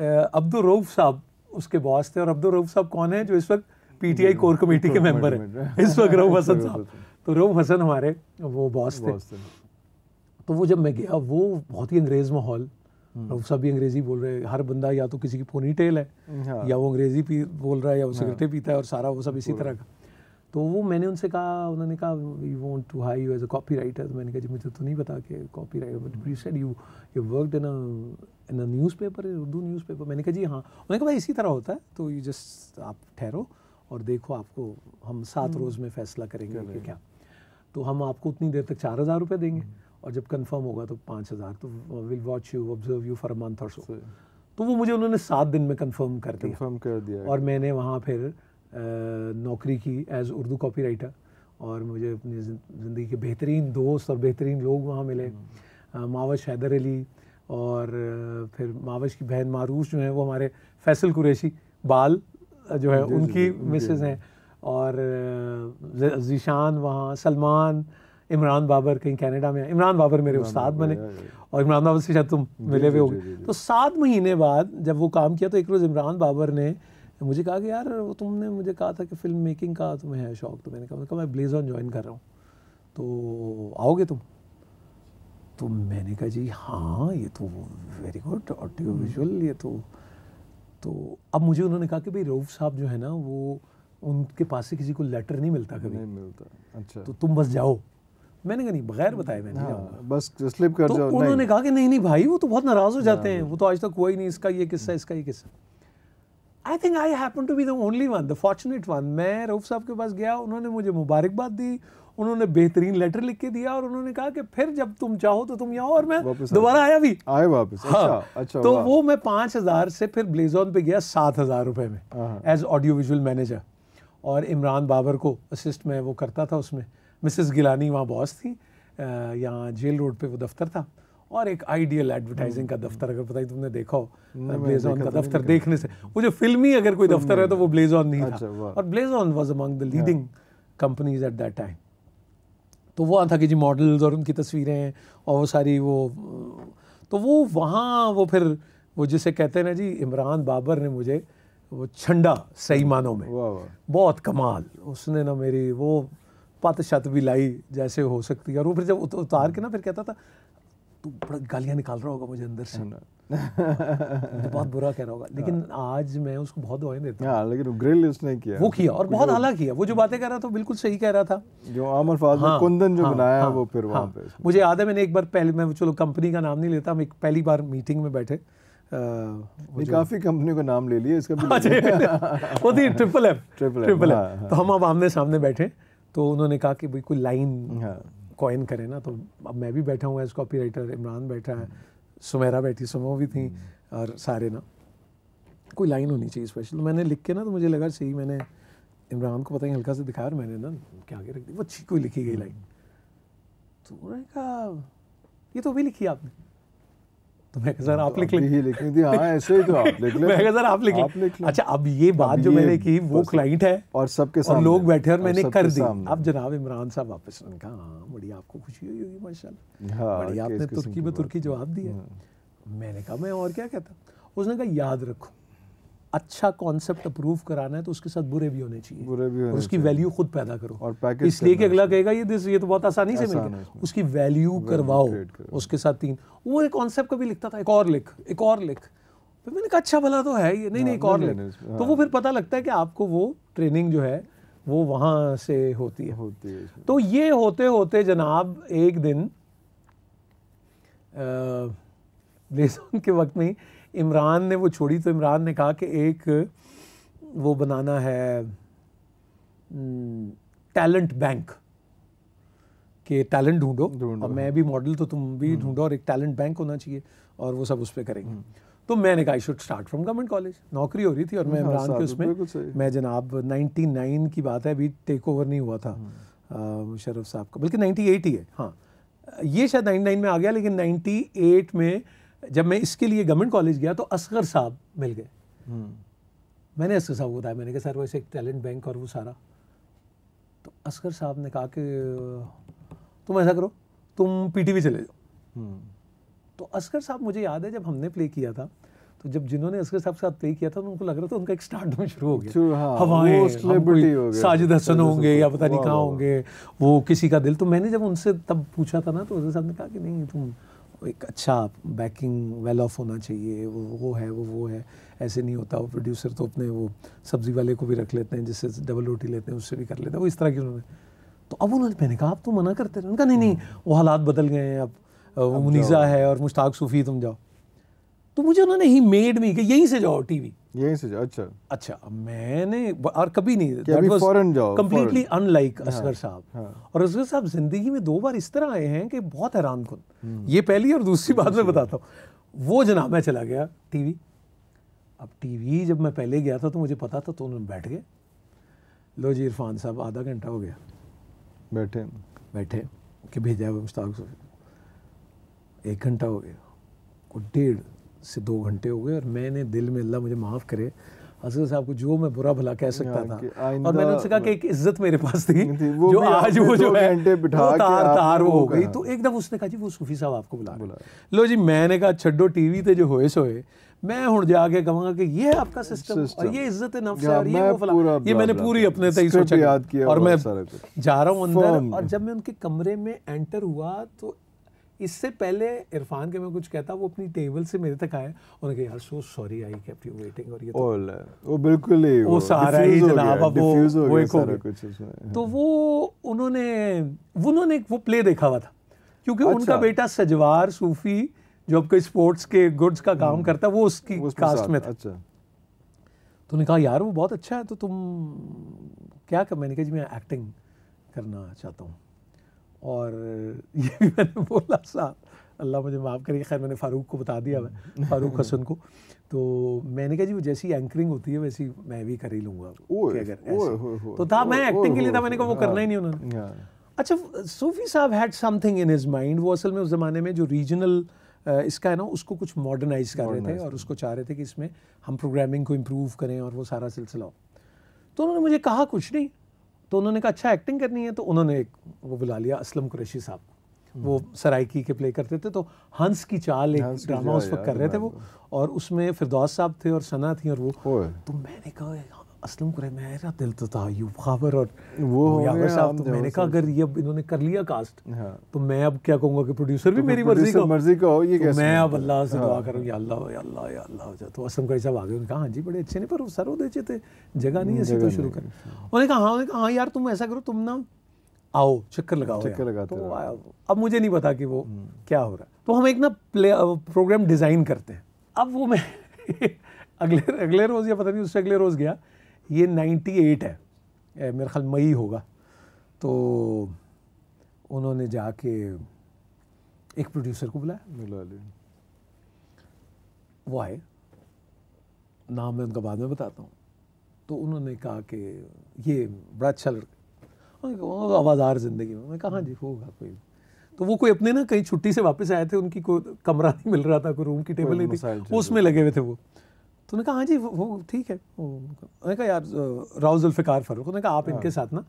अब्दुल रऊफ साहब उसके बॉस थे और अब्दुल रऊफ साहब कौन है जो इस वक्त पीटीआई कोर कमेटी के मेंबर हैं इस वक्त रऊफ हसन साहब तो रोम हसन हमारे वो बॉस थे तो वो जब मैं गया वो बहुत ही अंग्रेज माहौल और हम्म। भी अंग्रेजी बोल रहे हैं हर बंदा या तो किसी की पोनी टेल है हाँ। या वो अंग्रेजी पी बोल रहा है या वो हाँ। सिगरेटें पीता है और सारा वो सब इसी तरह का तो वो मैंने उनसे कहा उन्होंने कहा you want to hire you as a copy writer मैंने कहा जी मुझे तो नहीं पता कि copy writer but you said you you work in in a newspaper Urdu newspaper मैंने कहा जी हाँ उन्होंने कहा भाई इसी तरह होता है तो यू जस्ट आप ठहरो और देखो आपको हम सात हम्म। रोज़ में फैसला करेंगे कि क्या तो हम आपको उतनी देर तक चार हज़ार रुपये देंगे हम्म। और जब कंफर्म होगा तो पाँच हज़ार तो will watch you observe you for month और सो तो वो मुझे उन्होंने सात दिन में कंफर्म कर दिया कंफर्म कर दिया और मैंने वहाँ फिर नौकरी की एज उर्दू कॉपी राइटर और मुझे अपनी ज़िंदगी के बेहतरीन दोस्त और बेहतरीन लोग वहाँ मिले हम्म। मावश हैदर अली और फिर मावश की बहन मारूस जो हैं वो हमारे फैसल कुरैशी बाल जो है उनकी मिसेज हैं और जीशान वहाँ सलमान इमरान बाबर कहीं कनाडा में इमरान बाबर मेरे उस्ताद बने और इमरान बाबर से शायद तुम मिले हुए होगे तो सात महीने बाद जब वो काम किया तो एक रोज़ इमरान बाबर ने मुझे कहा कि यार वो तुमने मुझे कहा था कि फिल्म मेकिंग का तुम्हें है शौक तो मैंने कहा मैं ब्लेज ऑन ज्वाइन कर रहा हूँ तो आओगे तुम तो मैंने कहा जी हाँ ये तो वेरी गुड ऑडियो विजुअल ये तो तो अब मुझे उन्होंने कहा कि भाई रऊफ साहब जो है ना वो उनके पास से किसी को लेटर नहीं मिलता कभी नहीं मिलता अच्छा तो तुम बस जाओ मैंने कहा नहीं बगैर बताए मैंने हाँ, बस स्लिप कर तो जाओ उन्होंने कहा कि नहीं नहीं भाई वो तो बहुत नाराज़ हो हाँ, जाते हैं हाँ। वो तो आज तक हुआ ही नहीं इसका ये किस्सा हाँ। इसका ये किस्सा I think I happen to be the only one the fortunate one मैं रऊफ साहब के पास गया उन्होंने मुझे मुबारकबाद दी उन्होंने बेहतरीन लेटर लिख के दिया और उन्होंने कहा कि फिर जब तुम चाहो तो तुम यहाँ और मैं दोबारा आया भी आए वापस हाँ, अच्छा, अच्छा तो वो मैं पाँच हज़ार से फिर ब्लेजॉन पे गया सात हज़ार रुपये में एज ऑडियो विजुअल मैनेजर और इमरान बाबर को असिस्ट में वो करता था उसमें मिसेस गिलानी वहाँ बॉस थी यहाँ जेल रोड पे वो दफ्तर था और एक आइडियल एडवर्टाइजिंग का हम्म। दफ्तर अगर पता ही तुमने देखा हो ब्लेजॉन का तो दफ्तर देखने से वो जो फिल्मी अगर कोई दफ्तर है तो वो ब्लेजॉन नहीं था अच्छा, और Blazon was among the leading companies at that time तो वो जी मॉडल्स और उनकी तस्वीरें और वो सारी वो तो वो वहाँ वो फिर वो जिसे कहते हैं ना जी इमरान बाबर ने मुझे वो छंडा सही मानों में बहुत कमाल उसने ना मेरी वो पत शत भी लाई जैसे हो सकती है और वो फिर जब उतार के ना फिर कहता था तू बड़ा गालियाँ निकाल रहा होगा मुझे अंदर से तो बहुत बुरा कह रहा होगा लेकिन आज मैं उसको बहुत दुआएं देता हूँ हाँ, लेकिन ग्रिल उसने किया वो किया और बहुत हाला किया वो जो बातें कह रहा था बिल्कुल सही कह रहा था जो आम अल्फाज हाँ, कुंदन जो हाँ, बनाया हाँ, वो फिर वहाँ हाँ। पे मुझे याद है मैंने एक बार पहले मैं चलो कंपनी का नाम नहीं लेता हम एक पहली बार मीटिंग में बैठे काफी कंपनी का नाम ले लिया इसका हाँ वो थी ट्रिपल एफ ट्रिपल एफ तो हम अब आमने सामने बैठे तो उन्होंने कहा कि भाई कोई लाइन कॉइन करें ना तो अब मैं भी बैठा हूँ एज कॉपी राइटर इमरान बैठा है सुमेरा बैठी सुमो भी थी हम्म। और सारे ना कोई लाइन होनी चाहिए स्पेशल तो मैंने लिख के ना तो मुझे लगा सही मैंने इमरान को पता ही हल्का से दिखाया और मैंने ना क्या आगे रख दी वो अच्छी कोई लिखी गई लाइन तो कहा ये तो भी लिखी आपने तो मैं सर आप लिख थी हाँ ऐसे ही तो आप लिख मैं सर आप लिख अच्छा अब ये बात जो मैंने की वो क्लाइंट है और सबके सब लोग बैठे और मैंने कर दी अब जनाब इमरान साहब वापस कहा हाँ बड़ी आपको खुशी हुई होगी माशाल्लाह हाँ, बड़ी आपने तुर्की में तुर्की जवाब दिया हम्म। मैंने कहा मैं और क्या कहता उसने कहा याद रखूँ अच्छा कॉन्सेप्ट अप्रूव कराना है तो उसके साथ बुरे भी होने चाहिए बुरे भी होने और उसकी वैल्यू खुद पैदा करो और पैकेज इसलिए कि अगला कहेगा ये ये तो बहुत आसानी से मिल गया उसकी वैल्यू करवाओ उसके साथ तीन वो एक कॉन्सेप्ट कभी लिखता था एक और लिख एक और लिख फिर मैंने कहा अच्छा भला तो है ये नहीं नहीं हाँ, एक और लिख तो हाँ। वो फिर पता लगता है कि आपको वो ट्रेनिंग जो है वो वहाँ से होती है होती है तो ये होते होते जनाब एक दिन लेसन के वक्त में इमरान ने वो छोड़ी तो इमरान ने कहा कि एक वो बनाना है टैलेंट बैंक के टैलेंट ढूंढो और हाँ। मैं भी मॉडल तो तुम भी हम्म। ढूंढो और एक टैलेंट बैंक होना चाहिए और वो सब उस पर करेंगे हम्म। तो मैंने कहा I should start from government college नौकरी हो रही थी और मैं हाँ, इमरान के उसमें मैं जनाब 99 की बात है अभी टेक ओवर नहीं हुआ था हम्म। शरफ साहब का बल्कि 98 ही है हाँ ये शायद 99 में आ गया लेकिन 98 में जब मैं इसके लिए गवर्नमेंट कॉलेज गया तो असगर साहब मिल गए हम्म। मैंने असगर साहब को बताया मैंने कहा सर वैसे एक टैलेंट बैंक और वो सारा तो असगर साहब ने कहा कि तुम ऐसा करो तुम पीटीवी चले जाओ हम्म। तो असगर साहब मुझे याद है जब हमने प्ले किया था तो जब जिन्होंने असगर साहब के साथ प्ले किया था तो उनको लग रहा था उनका एक स्टार्टअप शुरू हो गया हाँ, हवाएं साजिद हसन होंगे या पता नहीं कहाँ होंगे वो किसी का दिल तो मैंने जब उनसे तब पूछा था ना तो असगर साहब ने कहा कि नहीं तुम तो एक अच्छा बैकिंग वेल ऑफ होना चाहिए वो वो है वो वो है ऐसे नहीं होता वो प्रोड्यूसर तो अपने वो सब्ज़ी वाले को भी रख लेते हैं जिससे डबल रोटी लेते हैं उससे भी कर लेते हैं वो इस तरह की उन्होंने तो अब उन्होंने मैंने कहा आप तो मना करते रहे उनका नहीं नहीं वो हालात बदल गए हैं अब मुनीज़ा है और मुश्ताक सूफ़ी तुम जाओ तो मुझे उन्होंने ही मेड मी कि यहीं से जाओ टी वी यहीं से अच्छा अच्छा मैंने और कभी नहीं फॉरेन जाओ कम्प्लीटली अनलाइक हाँ, असगर साहब हाँ। और असगर साहब जिंदगी में दो बार इस तरह आए हैं कि बहुत हैरान कन हम्म। ये पहली और दूसरी बात मैं बताता हूँ वो जनाब मैं चला गया टीवी अब टीवी जब मैं पहले गया था तो मुझे पता था तो उन्होंने बैठ गए लो जी इरफान साहब आधा घंटा हो गया बैठे बैठे कि भेजा है मुश्ताक एक घंटा हो गया और डेढ़ से दो घंटे हो गए और मैंने दिल में अल्लाह मुझे माफ़ करे असगर साहब को जो मैं बुरा भला कह सकता था और मैंने उनसे कहा कि एक इज्जत मेरे पास थी, वो जो आज वो जो है तो तार तार वो हो गई तो एकदम उसने कहा जी वो सूफी साहब आपको बुला लो जी मैंने कहा छड्डो टीवी ते जो होए सोए मैं हूँ जाके कहूँगा कि ये आपका सिस्टम और ये इज्जत नफ्स और ये वो फला ये मैंने पूरी अपने तय सोचा और मैं जा रहा हूँ अंदर और जब मैं उनके कमरे में एंटर हुआ तो इससे पहले इरफान के मैं कुछ कहता वो अपनी टेबल से मेरे तक आए और कहा यार so sorry I kept you waiting और ये तो All, वो बिल्कुल ही वो सारा ही जनाब अब वो वो एक हो कुछ हाँ। तो वो उन्होंने उन्होंने वो प्ले देखा हुआ था क्योंकि अच्छा। उनका बेटा सजवार सूफी जो अब कोई स्पोर्ट्स के गुड्स का काम हम्म। करता वो उसकी कास्ट में था अच्छा तो उन्होंने कहा यार वो बहुत अच्छा है तो तुम क्या कर मैंने कहा जी मैं एक्टिंग करना चाहता हूँ और ये भी मैंने बोला साहब अल्लाह मुझे माफ़ करिए खैर मैंने फ़ारूक को बता दिया मैं फ़ारूक हसन को तो मैंने कहा जी वो जैसी एंकरिंग होती है वैसी मैं भी कर ही लूंगा अगर तो था मैं एक्टिंग के लिए था मैंने कहा वो करना ही नहीं उन्होंने अच्छा Sufi sahab had something in his mind वो असल में उस ज़माने में जो रीजनल इसका है ना उसको कुछ मॉडर्नाइज कर रहे थे और उसको चाह रहे थे कि इसमें हम प्रोग्रामिंग को इम्प्रूव करें और वो सारा सिलसिला हो तो उन्होंने मुझे कहा कुछ नहीं तो उन्होंने कहा अच्छा एक्टिंग करनी है तो उन्होंने एक वो बुला लिया असलम कुरैशी साहब वो हम्म। सराइकी के प्ले करते थे तो हंस की चाल एक ड्रामा उस वक्त कर रहे थे वो और उसमें फिरदौस साहब थे और सना थी और वो तो मैंने कहा असलम कर मेरा दिल तो था यूब खाबर और वो यागर साहब तो मैंने कहा अगर ये अब इन्होंने कर लिया कास्ट हाँ। तो मैं अब क्या कहूँगा कि प्रोड्यूसर भी तो मेरी मर्जी का मर्जी का हो ये तो मैं अब अल्लाह से दुआ हाँ। करूँ या अल्लाह या अल्लाह या अल्लाह तो असलम करे साहब आ गए उन्होंने कहा हाँ जी बड़े अच्छे नहीं पर सर वो देचे थे जगह नहीं ऐसी तो शुरू करें उन्होंने कहा हाँ उन्होंने कहा हाँ यार तुम ऐसा करो तुम ना आओ चक्कर लगाओ चक्कर लगाते तो आया अब मुझे नहीं पता कि वो हम्म। क्या हो रहा है तो हम एक ना प्ले प्रोग्राम डिज़ाइन करते हैं अब वो मैं अगले अगले रोज़ या पता नहीं उससे अगले रोज़ गया ये 98 है मेरे ख्याल मई होगा तो उन्होंने जाके एक प्रोड्यूसर को बुलाया बुला लिया वो आए नाम मैं उनका बाद में बताता हूँ तो उन्होंने कहा कि ये बड़ा अच्छा लड़का आवाज़ार ज़िंदगी में मैं कहा हाँ जी होगा कोई तो वो कोई अपने ना कहीं छुट्टी से वापस आए थे उनकी कोई कमरा नहीं मिल रहा था कोई रूम की टेबल नहीं थी उसमें लगे हुए थे वो तो उन्होंने कहा हाँ जी वो ठीक है उन्होंने कहा यार राउजुल्फ़िकार फ़ारूक उन्होंने कहा आप इनके हाँ। साथ ना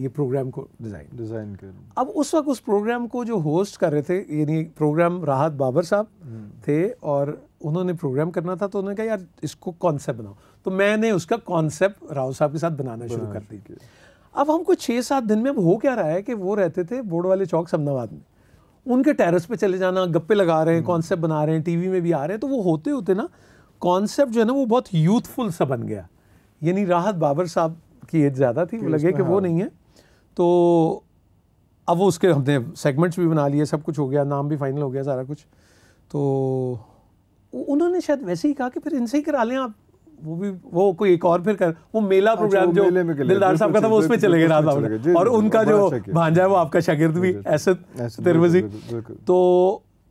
ये प्रोग्राम को डिज़ाइन डिज़ाइन कर अब उस वक्त उस प्रोग्राम को जो होस्ट कर रहे थे यानी प्रोग्राम राहत बाबर साहब हम्म। थे और उन्होंने प्रोग्राम करना था तो उन्होंने कहा यार इसको कॉन्सेप्ट बनाओ तो मैंने उसका कॉन्सेप्ट राव साहब के साथ बनाना शुरू कर दी अब हमको छः सात दिन में अब हो क्या रहा है कि वो रहते थे बोर्ड वाले चौक समनाबाद में उनके टेरस पे चले जाना गप्पे लगा रहे हैं कॉन्सेप्ट हम्म। बना रहे हैं टीवी में भी आ रहे हैं तो वो होते होते ना कॉन्सेप्ट जो है ना वो बहुत यूथफुल सा बन गया यानी राहत बाबर साहब की एज ज़्यादा थी वो तो लगे कि वो हाँ। नहीं है तो अब वो उसके हमने सेगमेंट्स भी बना लिए सब कुछ हो गया नाम भी फाइनल हो गया सारा कुछ तो उन्होंने शायद वैसे ही कहा कि फिर इनसे ही करा लें आप वो भी वो कोई एक और फिर कर वो मेला प्रोग्राम अच्छा, जो दिलदार साहब का था वो उसमें चले गए रात और उनका जो भांजा है वो आपका शागिर्द भी ऐसत तिरवजी तो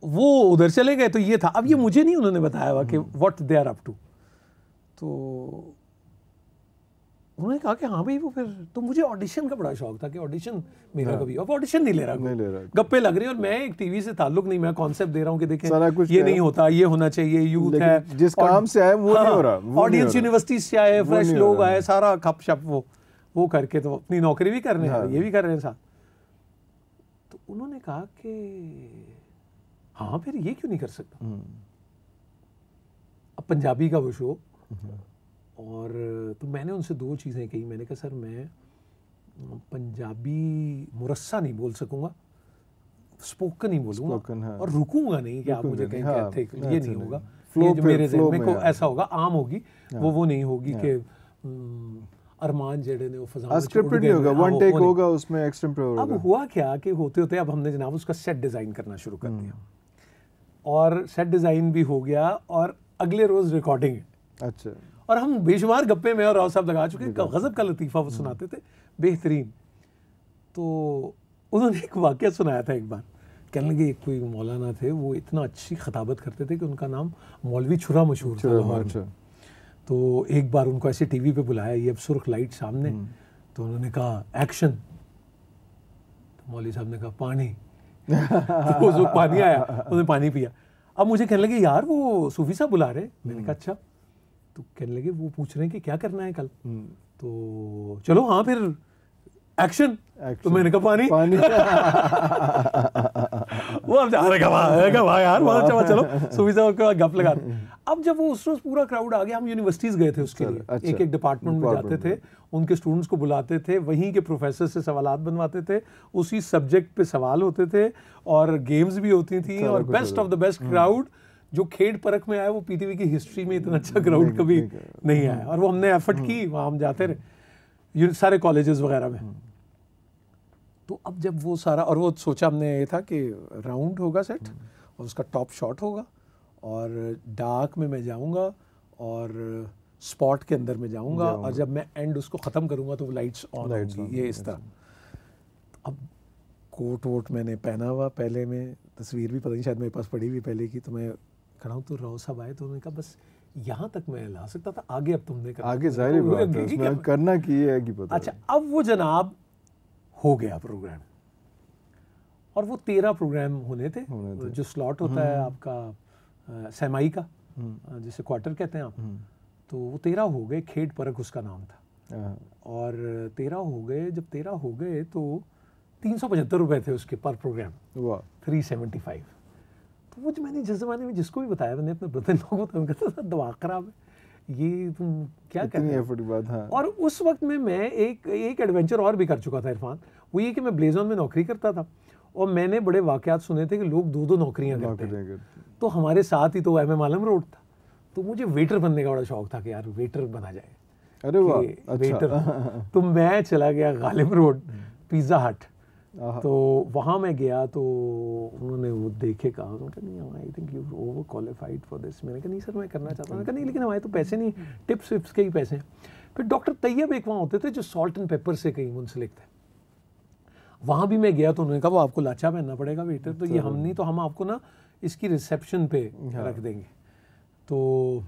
वो उधर चले गए तो ये था अब ये हम्म। मुझे नहीं उन्होंने बताया हुआ कि what they are up to तो उन्होंने कहा कि हाँ भाई वो फिर तो मुझे ऑडिशन का बड़ा शौक था कि ऑडिशन मेरा हाँ। कभी अब ऑडिशन नहीं ले रहा नहीं ले रहा गप्पे लग रहे और मैं एक टीवी से ताल्लुक नहीं मैं कॉन्सेप्ट दे रहा हूँ कि देखें सारा कुछ ये नहीं होता ये होना चाहिए यूथ है जिस काम से आए वो हाँ, नहीं हो रहा ऑडियंस यूनिवर्सिटी से आए फ्रेश लोग आए सारा खप शप वो वो करके तो अपनी नौकरी भी कर रहे हैं हाँ। ये भी कर रहे हैं साथ तो उन्होंने कहा कि हाँ फिर ये क्यों नहीं कर सकता हम्म। अब पंजाबी का वो शो हम्म। और तो मैंने उनसे दो चीज़ें कही मैंने कहा सर मैं पंजाबी मुरस्सा नहीं बोल सकूँगा स्पोकन नहीं बोलूँगा हाँ। और रुकूंगा नहीं कि आप मुझे कहें हाँ, कहते हाँ, ये नहीं, होगा ये जो मेरे जहन में को ऐसा होगा आम होगी हाँ। वो वो नहीं होगी हाँ। कि अरमान जेडे ने वो फजा स्क्रिप्टेड हाँ, नहीं होगा वन टेक होगा उसमें एक्सट्रीम प्रो होगा अब हुआ क्या कि होते होते अब हमने जनाब उसका सेट डिजाइन करना शुरू कर हम्म। दिया और सेट डिज़ाइन भी हो गया और अगले रोज़ रिकॉर्डिंग अच्छा और हम बेशुमार गप्पे में और राव साहब लगा चुके गज़ब का लतीफ़ा वो हम्म। सुनाते थे बेहतरीन तो उन्होंने एक वाक्य सुनाया था एक बार कहने लगे एक कोई मौलाना थे वो इतना अच्छी खताबत करते थे कि उनका नाम मौलवी छुरा मशहूर था लाहौर तो एक बार उनको ऐसे टीवी पे बुलाया ये अब सुर्ख लाइट सामने हम्म। तो उन्होंने कहा एक्शन तो मौलवी साहब ने कहा पानी तो उसमें पानी आया उसने पानी पिया अब मुझे कहने लगे यार वो सूफी साहब बुला रहे मैंने कहा अच्छा तो कहने लगे वो पूछ रहे हैं कि क्या करना है कल हम्म। तो चलो हाँ फिर एक्शन, एक्शन। तो मैंने कहा पानी पानी वो अब अरे वाह अरे वाह यार बहुत अच्छा चलो सुबह से उसके बाद गप लगा अब जब वो उस रोज पूरा क्राउड आ गया हम यूनिवर्सिटीज गए थे उसके लिए अच्छा, एक एक डिपार्टमेंट में जाते थे उनके स्टूडेंट्स को बुलाते थे वहीं के प्रोफेसर से सवाल बनवाते थे उसी सब्जेक्ट पे सवाल होते थे और गेम्स भी होती थी और best of the best crowd जो खेड परख में आया वो पीटीवी की हिस्ट्री में इतना अच्छा क्राउड कभी नहीं आया और वो हमने एफर्ट हम्म। की वहाँ हम जाते रहे सारे कॉलेजेस वगैरह में हम्म। तो अब जब वो सारा और वो सोचा हमने ये था कि राउंड होगा सेट और उसका टॉप शॉट होगा और डार्क में मैं जाऊँगा और स्पॉट के अंदर में जाऊँगा और जब मैं एंड उसको ख़त्म करूंगा तो वो लाइट्स ऑन होगी ये इस हाँ तरह अब कोट वोट मैंने पहना हुआ पहले में तस्वीर भी पता नहीं शायद मेरे पास पड़ी हुई पहले की तो मैं खड़ा हूँ तो राव साहब आए तो उन्होंने कहा बस यहाँ तक मैं ला सकता था आगे अब तुमने कर आगे जाहिर तो बात है करना की है कि पता अच्छा अब वो जनाब हो गया प्रोग्राम और वो तेरह प्रोग्राम होने थे, होने थे। जो स्लॉट होता है हम्म। आपका सेमाई का हम्म। जिसे क्वार्टर कहते हैं आप हम्म। तो वो तेरह हो गए खेड परख उसका नाम था हाँ। और तेरह हो गए जब तेरह हो गए तो तीन सौ पचहत्तर रुपये थे उसके पर प्रोग्राम थ्री सेवेंटी फाइव तो वो जो मैंने जिस जमाने में जिसको भी बताया मैंने अपने ब्रदर लोगों को तो उनका तो दिमाग खराब है ये तुम क्या इतनी एफर्ट के बाद हाँ और उस वक्त में मैं एक एक एडवेंचर और भी कर चुका था इरफान वो ये कि मैं ब्लेजोन में नौकरी करता था और मैंने बड़े वाक़ात सुने थे कि लोग दो दो नौकरियाँ करते हैं तो हमारे साथ ही तो एम एम आलम रोड था तो मुझे वेटर बनने का बड़ा शौक था कि यार वेटर बना जाए अरे वाह अच्छा। वेटर तो मैं चला गया गालिब रोड पिज़्ज़ा हट Uh-huh. तो वहाँ मैं गया तो उन्होंने वो देखे कहा उन्होंने तो कहा नहीं I think you over qualified for this मैंने कहा नहीं सर मैं करना hmm. चाहता हूँ कहा नहीं लेकिन हमारे तो पैसे नहीं टिप्स विप्स के ही पैसे हैं फिर डॉक्टर तैयब एक वहाँ होते थे जो सॉल्ट एंड पेपर से कहीं मुंसलिक थे वहाँ भी मैं गया तो उन्होंने कहा वो आपको लाचा पहनना पड़ेगा वेटर तो ये तो हम नहीं तो हम आपको ना इसकी रिसेप्शन पे हाँ। रख देंगे तो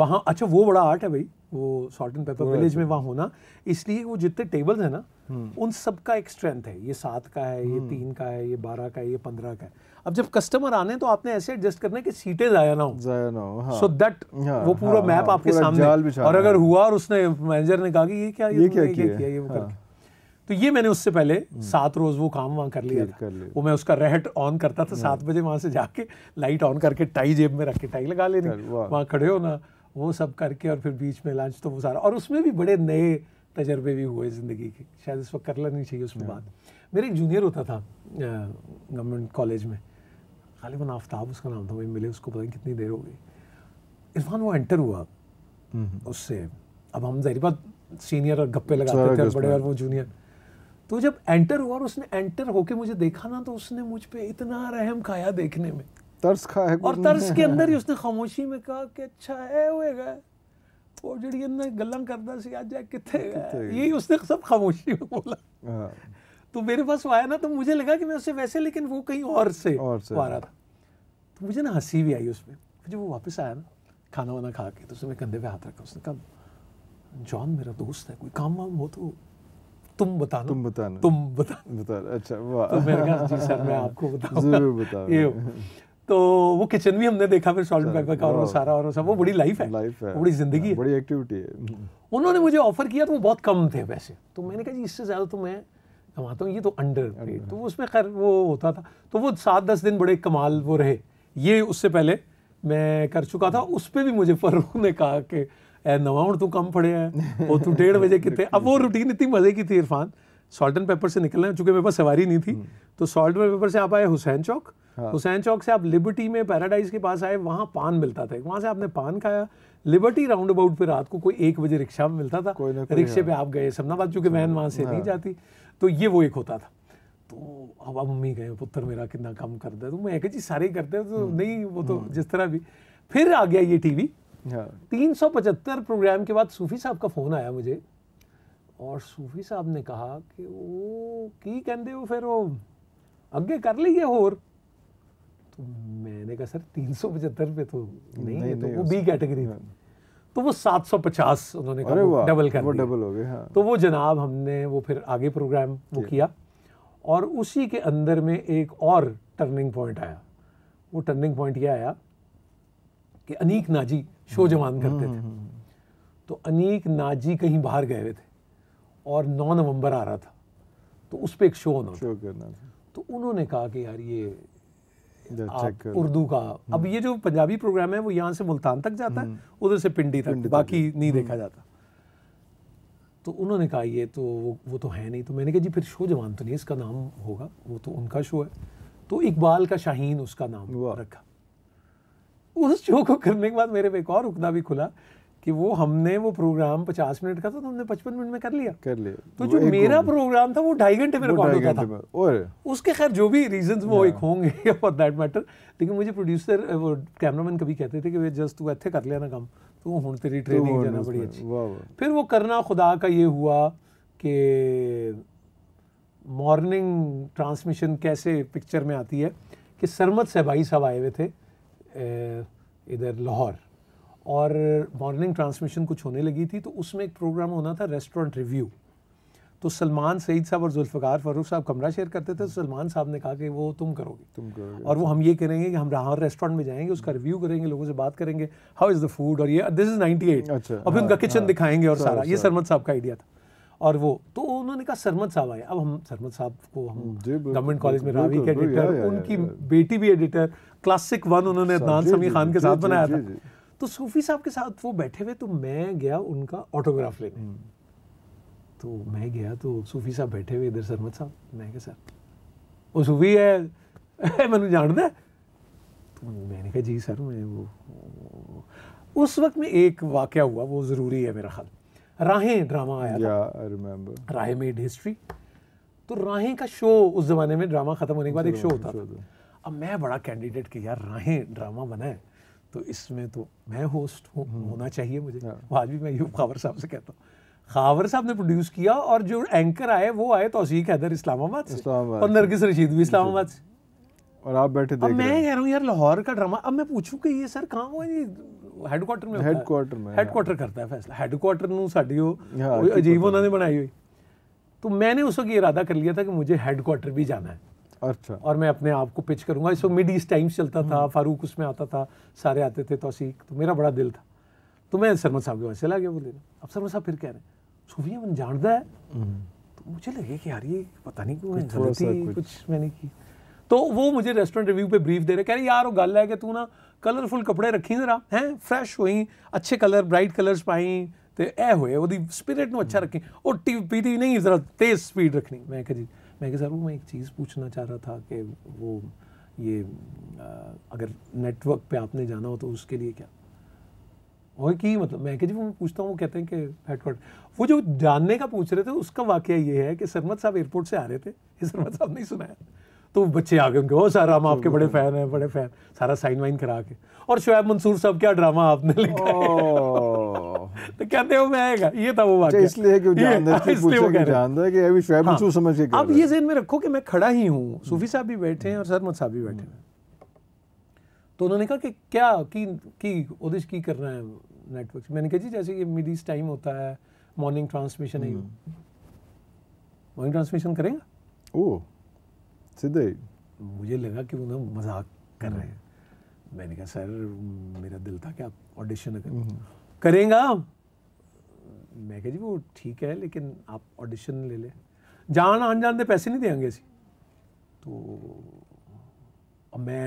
वहाँ अच्छा वो बड़ा आर्ट है भाई वो सॉल्ट एंड पेपर विलेज में वहाँ होना इसलिए वो जितने टेबल्स हैं ना हम्म। उन सब का एक स्ट्रेंथ है ये सात का है ये हम्म। तीन का है ये बारह का है ये पंद्रह का है अब जब कस्टमर आने तो आपने ऐसे एडजस्ट करना है कि सीटें जाया ना हो जाया ना हो सो हाँ। दैट हाँ, वो पूरा हाँ, मैप हाँ, आपके पूरा सामने और अगर हुआ और उसने मैनेजर ने कहा कि ये क्या ये, ये क्या किया ये वो हाँ। करके तो ये मैंने उससे पहले हम्म। सात रोज वो काम वहां कर लिया था कर वो मैं उसका रहट ऑन करता था सात बजे वहां से जाके लाइट ऑन करके टाई जेब में रख के टाई लगा लेनी वहां खड़े होना वो सब करके और फिर बीच में लंच तो वो सारा और उसमें भी बड़े नए तजर्बे भी हुए ज़िंदगी के शायद इस वक्त कर लेनी चाहिए उसमें हाँ। बात मेरा एक जूनियर होता था गवर्नमेंट कॉलेज में खालिबन आफ्ताब उसका नाम था वही मिले उसको पता नहीं कितनी देर हो गई इरफान वो एंटर हुआ हम्म। उससे अब हम जहरी बात सीनियर और गप्पे लगाते थे और बड़े और वो जूनियर तो जब एंटर हुआ और उसने एंटर होके मुझे देखा ना तो उसने मुझ पर इतना रहम खाया देखने में तर्स ਤਰਸ ਖਾਇਆ ਔਰ ਤਰਸ ਕੇ ਅੰਦਰ ਹੀ ਉਸਨੇ ਖਾਮੋਸ਼ੀ ਵਿੱਚ ਕਹਾ ਕਿ ਅੱਛਾ ਹੈ वो ਉਹ ਜਿਹੜੀ ਇਹਨਾਂ ਗੱਲਾਂ ਕਰਦਾ ਸੀ ਅੱਜ कितने ये उसने सब खामोशी में बोला हाँ। तो मेरे पास आया ना तो मुझे लगा कि मैं उससे वैसे लेकिन वो कहीं और से, आ रहा था तो मुझे ना हंसी भी आई उसमें जब वो वापस आया ना खाना वाना खा के तो उसने कंधे पे हाथ रखा उसने कहा जॉन मेरा दोस्त है कोई काम वाम हो तो तुम बताना तुम बताना तुम बता बता अच्छा तो वाह तो मेरे कहा जी सर मैं आपको बताऊंगा जरूर बताऊंगा तो वो किचन भी हमने देखा फिर सॉल्ट पेपर का और वो सारा और वो सब वो बड़ी लाइफ है लाइफ है बड़ी जिंदगी है बड़ी एक्टिविटी है उन्होंने मुझे ऑफर किया तो वो बहुत कम थे वैसे तो मैंने कहा जी इससे ज़्यादा तो मैं कमाता हूँ ये तो अंडर पेड तो उसमें खैर वो होता था तो वो सात दस दिन बड़े कमाल वो रहे ये उससे पहले मैं कर चुका था उस पर भी मुझे फरूख ने कहा कि नवा हूँ तू कम पड़े हैं और तू डेढ़ बजे कितने अब वो रूटीन इतनी मज़े की थी इरफान सॉल्ट एंड पेपर से निकलना है चूंकि मेरे पास सवारी नहीं थी हम्म। तो सॉल्ट एंड पेपर से आप आए हुसैन चौक हुसैन चौक से आप लिबर्टी में पैराडाइज के पास आए वहाँ पान मिलता था वहाँ से आपने पान खाया लिबर्टी राउंड अबाउट पे रात को कोई एक बजे रिक्शा में मिलता था रिक्शे पे हाँ। आप गए समनाबाद चूंकि वैन वहाँ से नहीं हाँ। जाती तो ये वो एक होता था तो अब अब मम्मी गए पुत्र मेरा कितना कम करता है तो मैं एक चीज सारे करते तो नहीं वो तो हम्म। जिस तरह भी फिर आ गया ये टीवी हाँ। तीन सौ पचहत्तर प्रोग्राम के बाद सूफी साहब का फोन आया मुझे और सूफी साहब ने कहा कि वो की कहते हो फिर वो ਅੱਗੇ कर ਲਈਏ ਹੋਰ तो मैंने कहा सर तीन सौ पचहत्तर पे तो नहीं, नहीं, तो वो बी कैटेगरी में हाँ। तो वो सात सौ पचास उन्होंने कहा डबल कर वो डबल हो गए हाँ। तो वो जनाब हमने वो फिर आगे प्रोग्राम वो किया और उसी के अंदर में एक और टर्निंग पॉइंट आया वो टर्निंग पॉइंट ये आया कि अनीक नाजी शो हम्म, जवान करते हम्म, थे हम्म, तो अनीक नाजी कहीं बाहर गए हुए थे और 9 नवंबर आ रहा था तो उस पर एक शो होना शो करना तो उन्होंने कहा कि यार ये उर्दू का हम्म। अब ये जो पंजाबी प्रोग्राम है वो यहाँ से मुल्तान तक जाता है हम्म। उधर से पिंडी तक पिंडी बाकी तक नहीं हम्म। देखा जाता तो उन्होंने कहा ये तो वो वो तो है नहीं तो मैंने कहा जी फिर शो जवान तो नहीं इसका नाम होगा वो तो उनका शो है तो इकबाल का शाहीन उसका नाम रखा उस शो को करने के बाद मेरे पे एक और रुकना भी खुला कि वो हमने वो प्रोग्राम पचास मिनट का था तो हमने पचपन मिनट में कर लिया कर लिया तो जो मेरा प्रोग्राम था वो ढाई घंटे में रिकॉर्ड होता था और उसके खैर जो भी रीजंस वो हाँ। एक होंगे फॉर दैट मैटर लेकिन मुझे प्रोड्यूसर वो मैन कभी कहते थे कि जस्ट तू इतने कर लिया ना काम तो हूँ तेरी ट्रेनिंग तो देना बड़ी अच्छी फिर वो करना खुदा का ये हुआ कि मॉर्निंग ट्रांसमिशन कैसे पिक्चर में आती है कि सरमत सहबाई साहब आए हुए थे इधर लाहौर और मॉर्निंग ट्रांसमिशन कुछ होने लगी थी तो उसमें एक प्रोग्राम होना था रेस्टोरेंट रिव्यू तो सलमान सईद साहब और जुल्फ़ार फरूख साहब कमरा शेयर करते थे तो सलमान साहब ने कहा कि वो तुम करोगे तुम करोगे और वो हम ये करेंगे कि हम हर रेस्टोरेंट में जाएंगे उसका रिव्यू करेंगे लोगों से बात करेंगे हाउ इज़ द फूड और ये दिस इज़ नाइनटी एट और फिर उनका किचन हाँ, हाँ। दिखाएंगे और सारा ये सरमद साहब का आइडिया था और वो तो उन्होंने कहा सरमद साहब आए अब हम सरमद साहब को हम गवर्नमेंट कॉलेज में रावी के एडिटर उनकी बेटी भी एडिटर क्लासिक वन उन्होंने अदनान समी खान के साथ बनाया था तो सूफी साहब के साथ वो बैठे हुए तो मैं गया उनका ऑटोग्राफ लेने हम्म। तो मैं गया तो सूफी साहब बैठे हुए इधर सरमत साहब मैं क्या सर वो सूफी है मैं जानता तो मैंने कहा जी सर मैं वो उस वक्त में एक वाक्य हुआ वो ज़रूरी है मेरा ख्याल राहें ड्रामा आया yeah, था रिमेम्बर राहे मेड हिस्ट्री तो राहें का शो उस ज़माने में ड्रामा ख़त्म होने के बाद एक शो होता था अब मैं बड़ा कैंडिडेट कि यार राहें ड्रामा बनाए तो इसमें तो मैं होस्ट हूँ हो, हम्म। होना चाहिए मुझे हाँ। आज भी मैं यूब खावर साहब से कहता हूँ खावर साहब ने प्रोड्यूस किया और जो एंकर आए वो आए तोसीक हैदर इस्लामाबाद से और नरगिस रशीद भी इस्लामाबाद से और आप बैठे देख मैं कह रहा हूँ यार लाहौर का ड्रामा अब मैं पूछूं कि ये सर कहाँ हुआ जी हेडक्वार्टर में हेडक्वार्टर में हेडक्वार्टर करता है फैसला हेडक्वार्टर ਨੂੰ ਸਾਡੀ ਉਹ ਅਜੀਬ ਉਹਨਾਂ ਨੇ ਬਣਾਈ तो मैंने उस वक्त इरादा कर लिया था कि मुझे हेडक्वार्टर भी जाना है अच्छा और मैं अपने आप को पिच करूंगा इसको मिड ईस्ट टाइम्स चलता था फारूक हम्म। उसमें आता था सारे आते थे तोसीक तो मेरा बड़ा दिल था तो मैं सरमद साहब के पास चला गया बोले अब सरमद साहब फिर कह रहे हैं सूफिया मन जानता है हम्म। तो मुझे लगे कि यार ये पता नहीं क्यों गलती कुछ मैंने की तो वो मुझे रेस्टोरेंट रिव्यू पे ब्रीफ दे रहे कह रहे यार वो गल है कि तू ना ਕਲਰਫੁਲ ਕੱਪੜੇ ਰੱਖੀ ਜ਼ਰਾ ਹੈ ਫਰੈਸ਼ ਹੋਈ ਅੱਛੇ ਕਲਰ ਬ੍ਰਾਈਟ ਕਲਰਸ ਪਾਈ ਤੇ ਇਹ ਹੋਏ स्पिरिट ਸਪਿਰਿਟ अच्छा हम्म। रखी और टी पी ਪੀਟੀ ਨਹੀਂ ਜ਼ਰਾ ਤੇਜ਼ ਸਪੀਡ ਰੱਖਣੀ ਮੈਂ ਕਿਹਾ ਜੀ मैं कह सर वो मैं एक चीज़ पूछना चाह रहा था कि वो ये अगर नेटवर्क पे आपने जाना हो तो उसके लिए क्या वो कि मतलब मैं कह जी वो पूछता हूँ वो कहते हैं कि हेडकोट वो जो जानने का पूछ रहे थे उसका वाक्य ये है कि सरमत साहब एयरपोर्ट से आ रहे थे सरमत साहब नहीं सुनाया तो बच्चे आ गए उनके ओ सर हम आपके बड़े फ़ैन हैं बड़े फ़ैन सारा साइन वाइन करा के और शुएब मंसूर साहब क्या ड्रामा आपने लिखा तो कहते हो मैं आएगा ये था वो वाक्य अच्छा, इसलिए कि वो हाँ, जानता है कि अभी शायद हाँ, समझ के अब ये जेन में रखो कि मैं खड़ा ही हूँ हम्म। सूफी साहब भी बैठे हैं और सरमद साहब भी बैठे हम्म। हैं तो उन्होंने कहा कि क्या की की ओदिश की करना है नेटवर्क मैंने कहा जी जैसे कि ईस्ट टाइम होता है मॉर्निंग ट्रांसमिशन है हम्म। मॉर्निंग ट्रांसमिशन करेंगे ओ सीधे मुझे लगा कि वो ना मजाक कर रहे हैं मैंने कहा सर मेरा दिल था कि आप ऑडिशन करेंगे करेंगे ਮੈਂ ਕਿਹਾ ਜੀ ਉਹ ਠੀਕ ਹੈ ਲੇਕਿਨ आप ऑडिशन ले ले जान आन जान ਦੇ पैसे नहीं देंगे ਅਸੀਂ तो मैं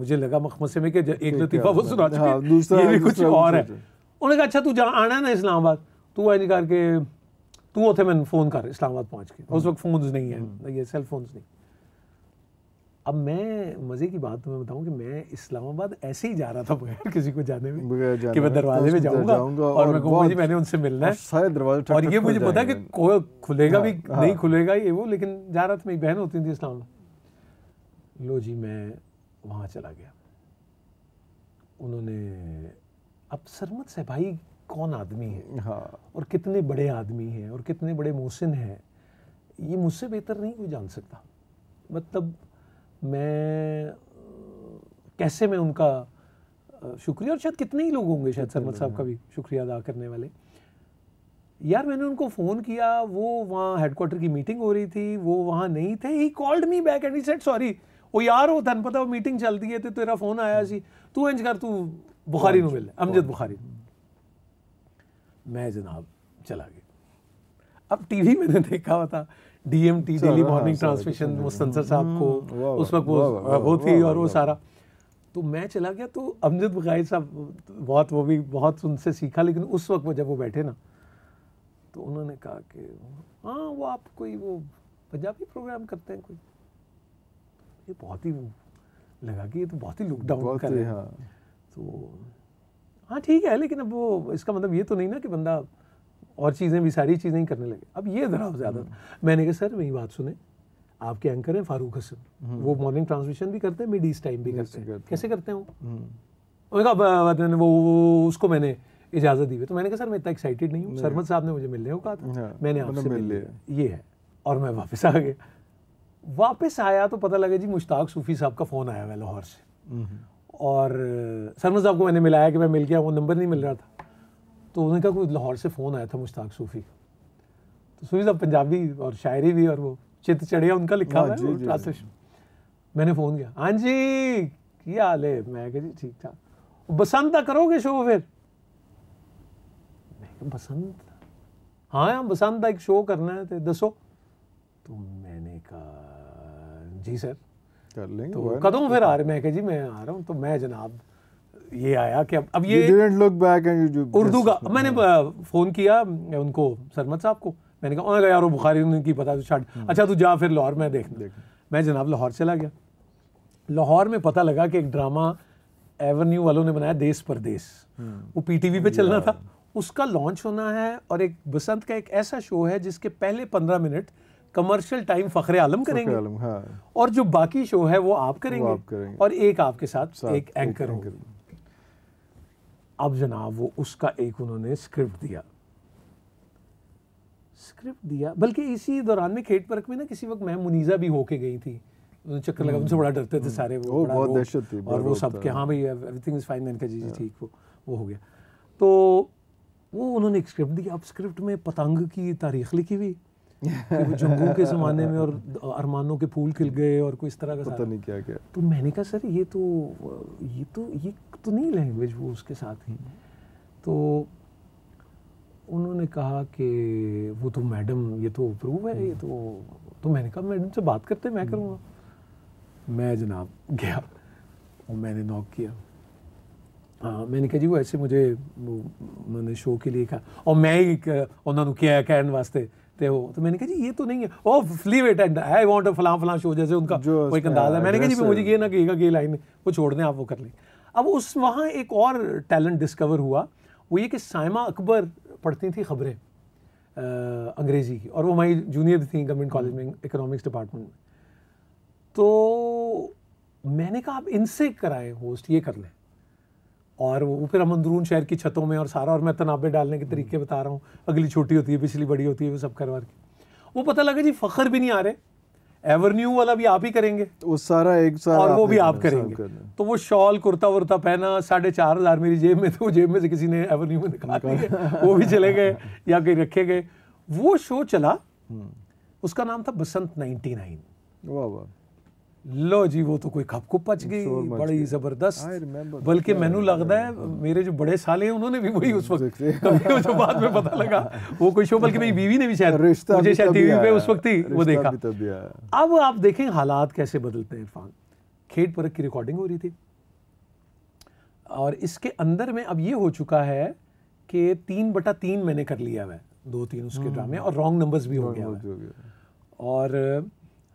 मुझे लगा मखमसे में कि एक लतीफा तो वो सुना चुके हाँ, ये भी कुछ और है उन्होंने कहा अच्छा तू जा आना है ना इस्लामाबाद तू इंज करके तू उतने मैंने फोन कर इस्लामाबाद पहुंच के उस हम्म। वक्त फोन नहीं है हम्म। ये सेल फोन नहीं अब मैं मज़े की बात तुम्हें तो बताऊं कि मैं इस्लामाबाद ऐसे ही जा रहा था बगैर किसी को जाने में कि मैं दरवाजे में जाऊंगा और, मैं कहूंगा जी मैंने उनसे मिलना है सारे दरवाजे और ये मुझे पता कि खुलेगा हाँ, भी हाँ। नहीं खुलेगा ये वो लेकिन जा रहा था मेरी बहन होती थी इस्लामाबाद लो जी मैं वहाँ चला गया उन्होंने अब सरमत से भाई कौन आदमी है हाँ। और कितने बड़े आदमी हैं और कितने बड़े मोहसिन हैं ये मुझसे बेहतर नहीं कोई जान सकता मतलब मैं कैसे मैं उनका शुक्रिया और शायद कितने ही लोग होंगे शायद सरमत साहब का भी शुक्रिया अदा करने वाले यार मैंने उनको फ़ोन किया वो वहाँ हेडक्वार्टर की मीटिंग हो रही थी वो वहाँ नहीं थे he called me back and he said sorry वो यार ਉਹ ਤੁਹਾਨੂੰ पता वो मीटिंग चलती है तो तेरा फोन आया सी तू इंज कर तू बुखारी हाँ मिल अमजद हाँ बुखारी मैं जनाब चला गया अब टीवी मैंने देखा हुआ था डीएमटी डेली मॉर्निंग ट्रांसमिशन वो संसर साहब हम्म, को उस वक्त वो वो थी और वो सारा तो मैं चला गया तो अमजद बगाई साहब बहुत वो भी बहुत उनसे सीखा लेकिन उस वक्त वो जब वो बैठे ना तो उन्होंने कहा कि हाँ वो आप कोई वो पंजाबी प्रोग्राम करते हैं कोई ये बहुत ही वो लगा कि ये तो बहुत ही लुकडाउन कर रहे हैं तो हाँ ठीक है लेकिन अब वो इसका मतलब ये तो नहीं ना कि बंदा और चीज़ें भी सारी चीज़ें ही करने लगे अब ये जरा ज़्यादा हम्म। था मैंने कहा सर मेरी बात सुने आपके एंकर हैं फारूक हसन हम्म। वो मॉर्निंग ट्रांसमिशन भी करते हैं मिड ईस्ट टाइम भी करते हैं कैसे करते हैं वो हम्म। वो उसको मैंने इजाज़त दी हुई तो मैंने कहा सर मैं इतना एक्साइटेड नहीं हूँ सरमद साहब ने मुझे मिलने को कहा था हाँ, मैंने मतलब आपसे मिल लिया ये है और मैं वापस आ गया वापस आया तो पता लगा जी मुश्ताक सूफ़ी साहब का फ़ोन आया हुआ लाहौर से और सरमद साहब को मैंने मिलाया कि मैं मिल गया वो नंबर नहीं मिल रहा था तो उन्होंने कहा कोई लाहौर से फ़ोन आया था मुश्ताक सूफ़ी तो सूफी साहब पंजाबी और शायरी भी और वो चित चढ़िया उनका लिखा हाँ, हुआ है ट्रांसलेशन मैंने फ़ोन किया हाँ जी क्या हाल है मैं कह जी ठीक ठाक बसंत करोगे शो फिर मैं बसंत हाँ यार हाँ, बसंत का एक शो करना है तो दसो तो मैंने कहा जी सर कर लेंगे तो कदम फिर आ रहे मैं कह जी मैं आ रहा हूँ तो मैं जनाब ये आया कि अब ये लुक बैक एंड उर्दू का मैंने hmm. फ़ोन किया उनको सरमत साहब को मैंने कहा उन्होंने कहा यार बुखारी उन्होंने की पता तो छाट hmm. अच्छा तू जा फिर लाहौर में देख देख मैं जनाब लाहौर चला गया लाहौर में पता लगा कि एक ड्रामा एवेन्यू वालों ने बनाया देश परदेश hmm. वो पीटीवी पे चलना था उसका लॉन्च होना है और एक बसंत का एक ऐसा शो है जिसके पहले पंद्रह minute commercial time Fakhre Alam करेंगे आलम, हाँ। और जो बाकी शो है वो आप करेंगे, वो आप करेंगे। और एक आपके साथ, साथ एक एंकर होंगे अब जनाब वो उसका एक उन्होंने स्क्रिप्ट दिया स्क्रिप्ट दिया बल्कि इसी दौरान में खेत परख में ना किसी वक्त मैं मुनीजा भी होके गई थी चक्कर लगा उनसे हम्म। बड़ा डरते थे सारे वो, बहुत दहशत थी और वो सब के हाँ भाई एवरीथिंग इज फाइन मैंने जी जी हाँ। ठीक वो वो हो गया तो वो उन्होंने एक स्क्रिप्ट दिया अब स्क्रिप्ट में पतंग की तारीख लिखी हुई जंगू के ज़माने में और अरमानों के फूल खिल गए और कोई इस तरह का पता नहीं क्या क्या तो मैंने कहा सर ये तो ये तो ये तो नहीं लैंग्वेज वो उसके साथ ही तो उन्होंने कहा कि वो तो मैडम ये तो अप्रूव है ये तो हम्म। तो मैंने कहा मैडम से बात करते मैं हम्म। करूँगा मैं जनाब गया और मैंने नॉक किया ਹਾਂ मैंने कहा जी वो ऐसे मुझे ਉਹਨਾਂ ਨੇ ਸ਼ੋਅ ਕੇ ਲਈ ਕਹਾ ਔਰ ਮੈਂ ਹੀ ਉਹਨਾਂ ਨੂੰ ਕਿਹਾ ਕਹਿਣ देखते हो तो मैंने कहा जी ये तो नहीं है oh leave it and I want a फलां फलां शो जैसे उनका कोई अंदाज है मैंने कहा जी मुझे ये ना कहेगा कि लाइन वो छोड़ दें आप वो कर लें अब उस वहाँ एक और टैलेंट डिस्कवर हुआ वो ये कि साइमा अकबर पढ़ती थी खबरें अंग्रेज़ी की और वो हमारी जूनियर थी गवर्नमेंट हम्म। कॉलेज में इकोनॉमिक्स डिपार्टमेंट में तो मैंने कहा आप इनसे कराएं होस्ट ये कर लें और वो फिर हम अंदरून शहर की छतों में और सारा और मैं तनाबे डालने के तरीके बता रहा हूँ अगली छोटी होती है पिछली बड़ी होती है वो सब करवा के वो पता लगा जी फ़खर भी नहीं आ रहे एवरन्यू वाला भी आप ही करेंगे तो वो सारा एक सारा और वो भी आप करेंगे तो वो शॉल कुर्ता वुर्ता पहना साढ़े चार हज़ार मेरी जेब में तो जेब में से किसी ने एवरन्यू में दिखा दिया वो भी चले गए या कहीं रखे गए वो शो चला हम्म। उसका नाम था बसंत नाइनटी नाइन वाह वाह लो जी वो तो कोई ਖੱਪ ਕੋ ਪਚ ਗਈ ਬੜੀ ਜ਼ਬਰਦਸਤ ਬਲਕਿ ਮੈਨੂੰ ਲੱਗਦਾ ਹੈ ਮੇਰੇ ਜੋ ਬੜੇ ਸਾਲੇ ਉਹਨਾਂ ਨੇ ਵੀ ਵਹੀ ਉਸ ਵਕਤ कभी बाद में पता लगा वो कोई शो बल्कि मेरी बीवी ने भी शायद मुझे शायद टीवी पे उस वक्त ही वो देखा अब आप देखें हालात कैसे बदलते हैं इरफान खेड परख की रिकॉर्डिंग हो रही थी और इसके अंदर में अब ये हो चुका है कि तीन बटा तीन मैंने कर लिया मैं दो तीन उसके ड्रामे हम्म। और रॉन्ग नंबर्स भी हो गया और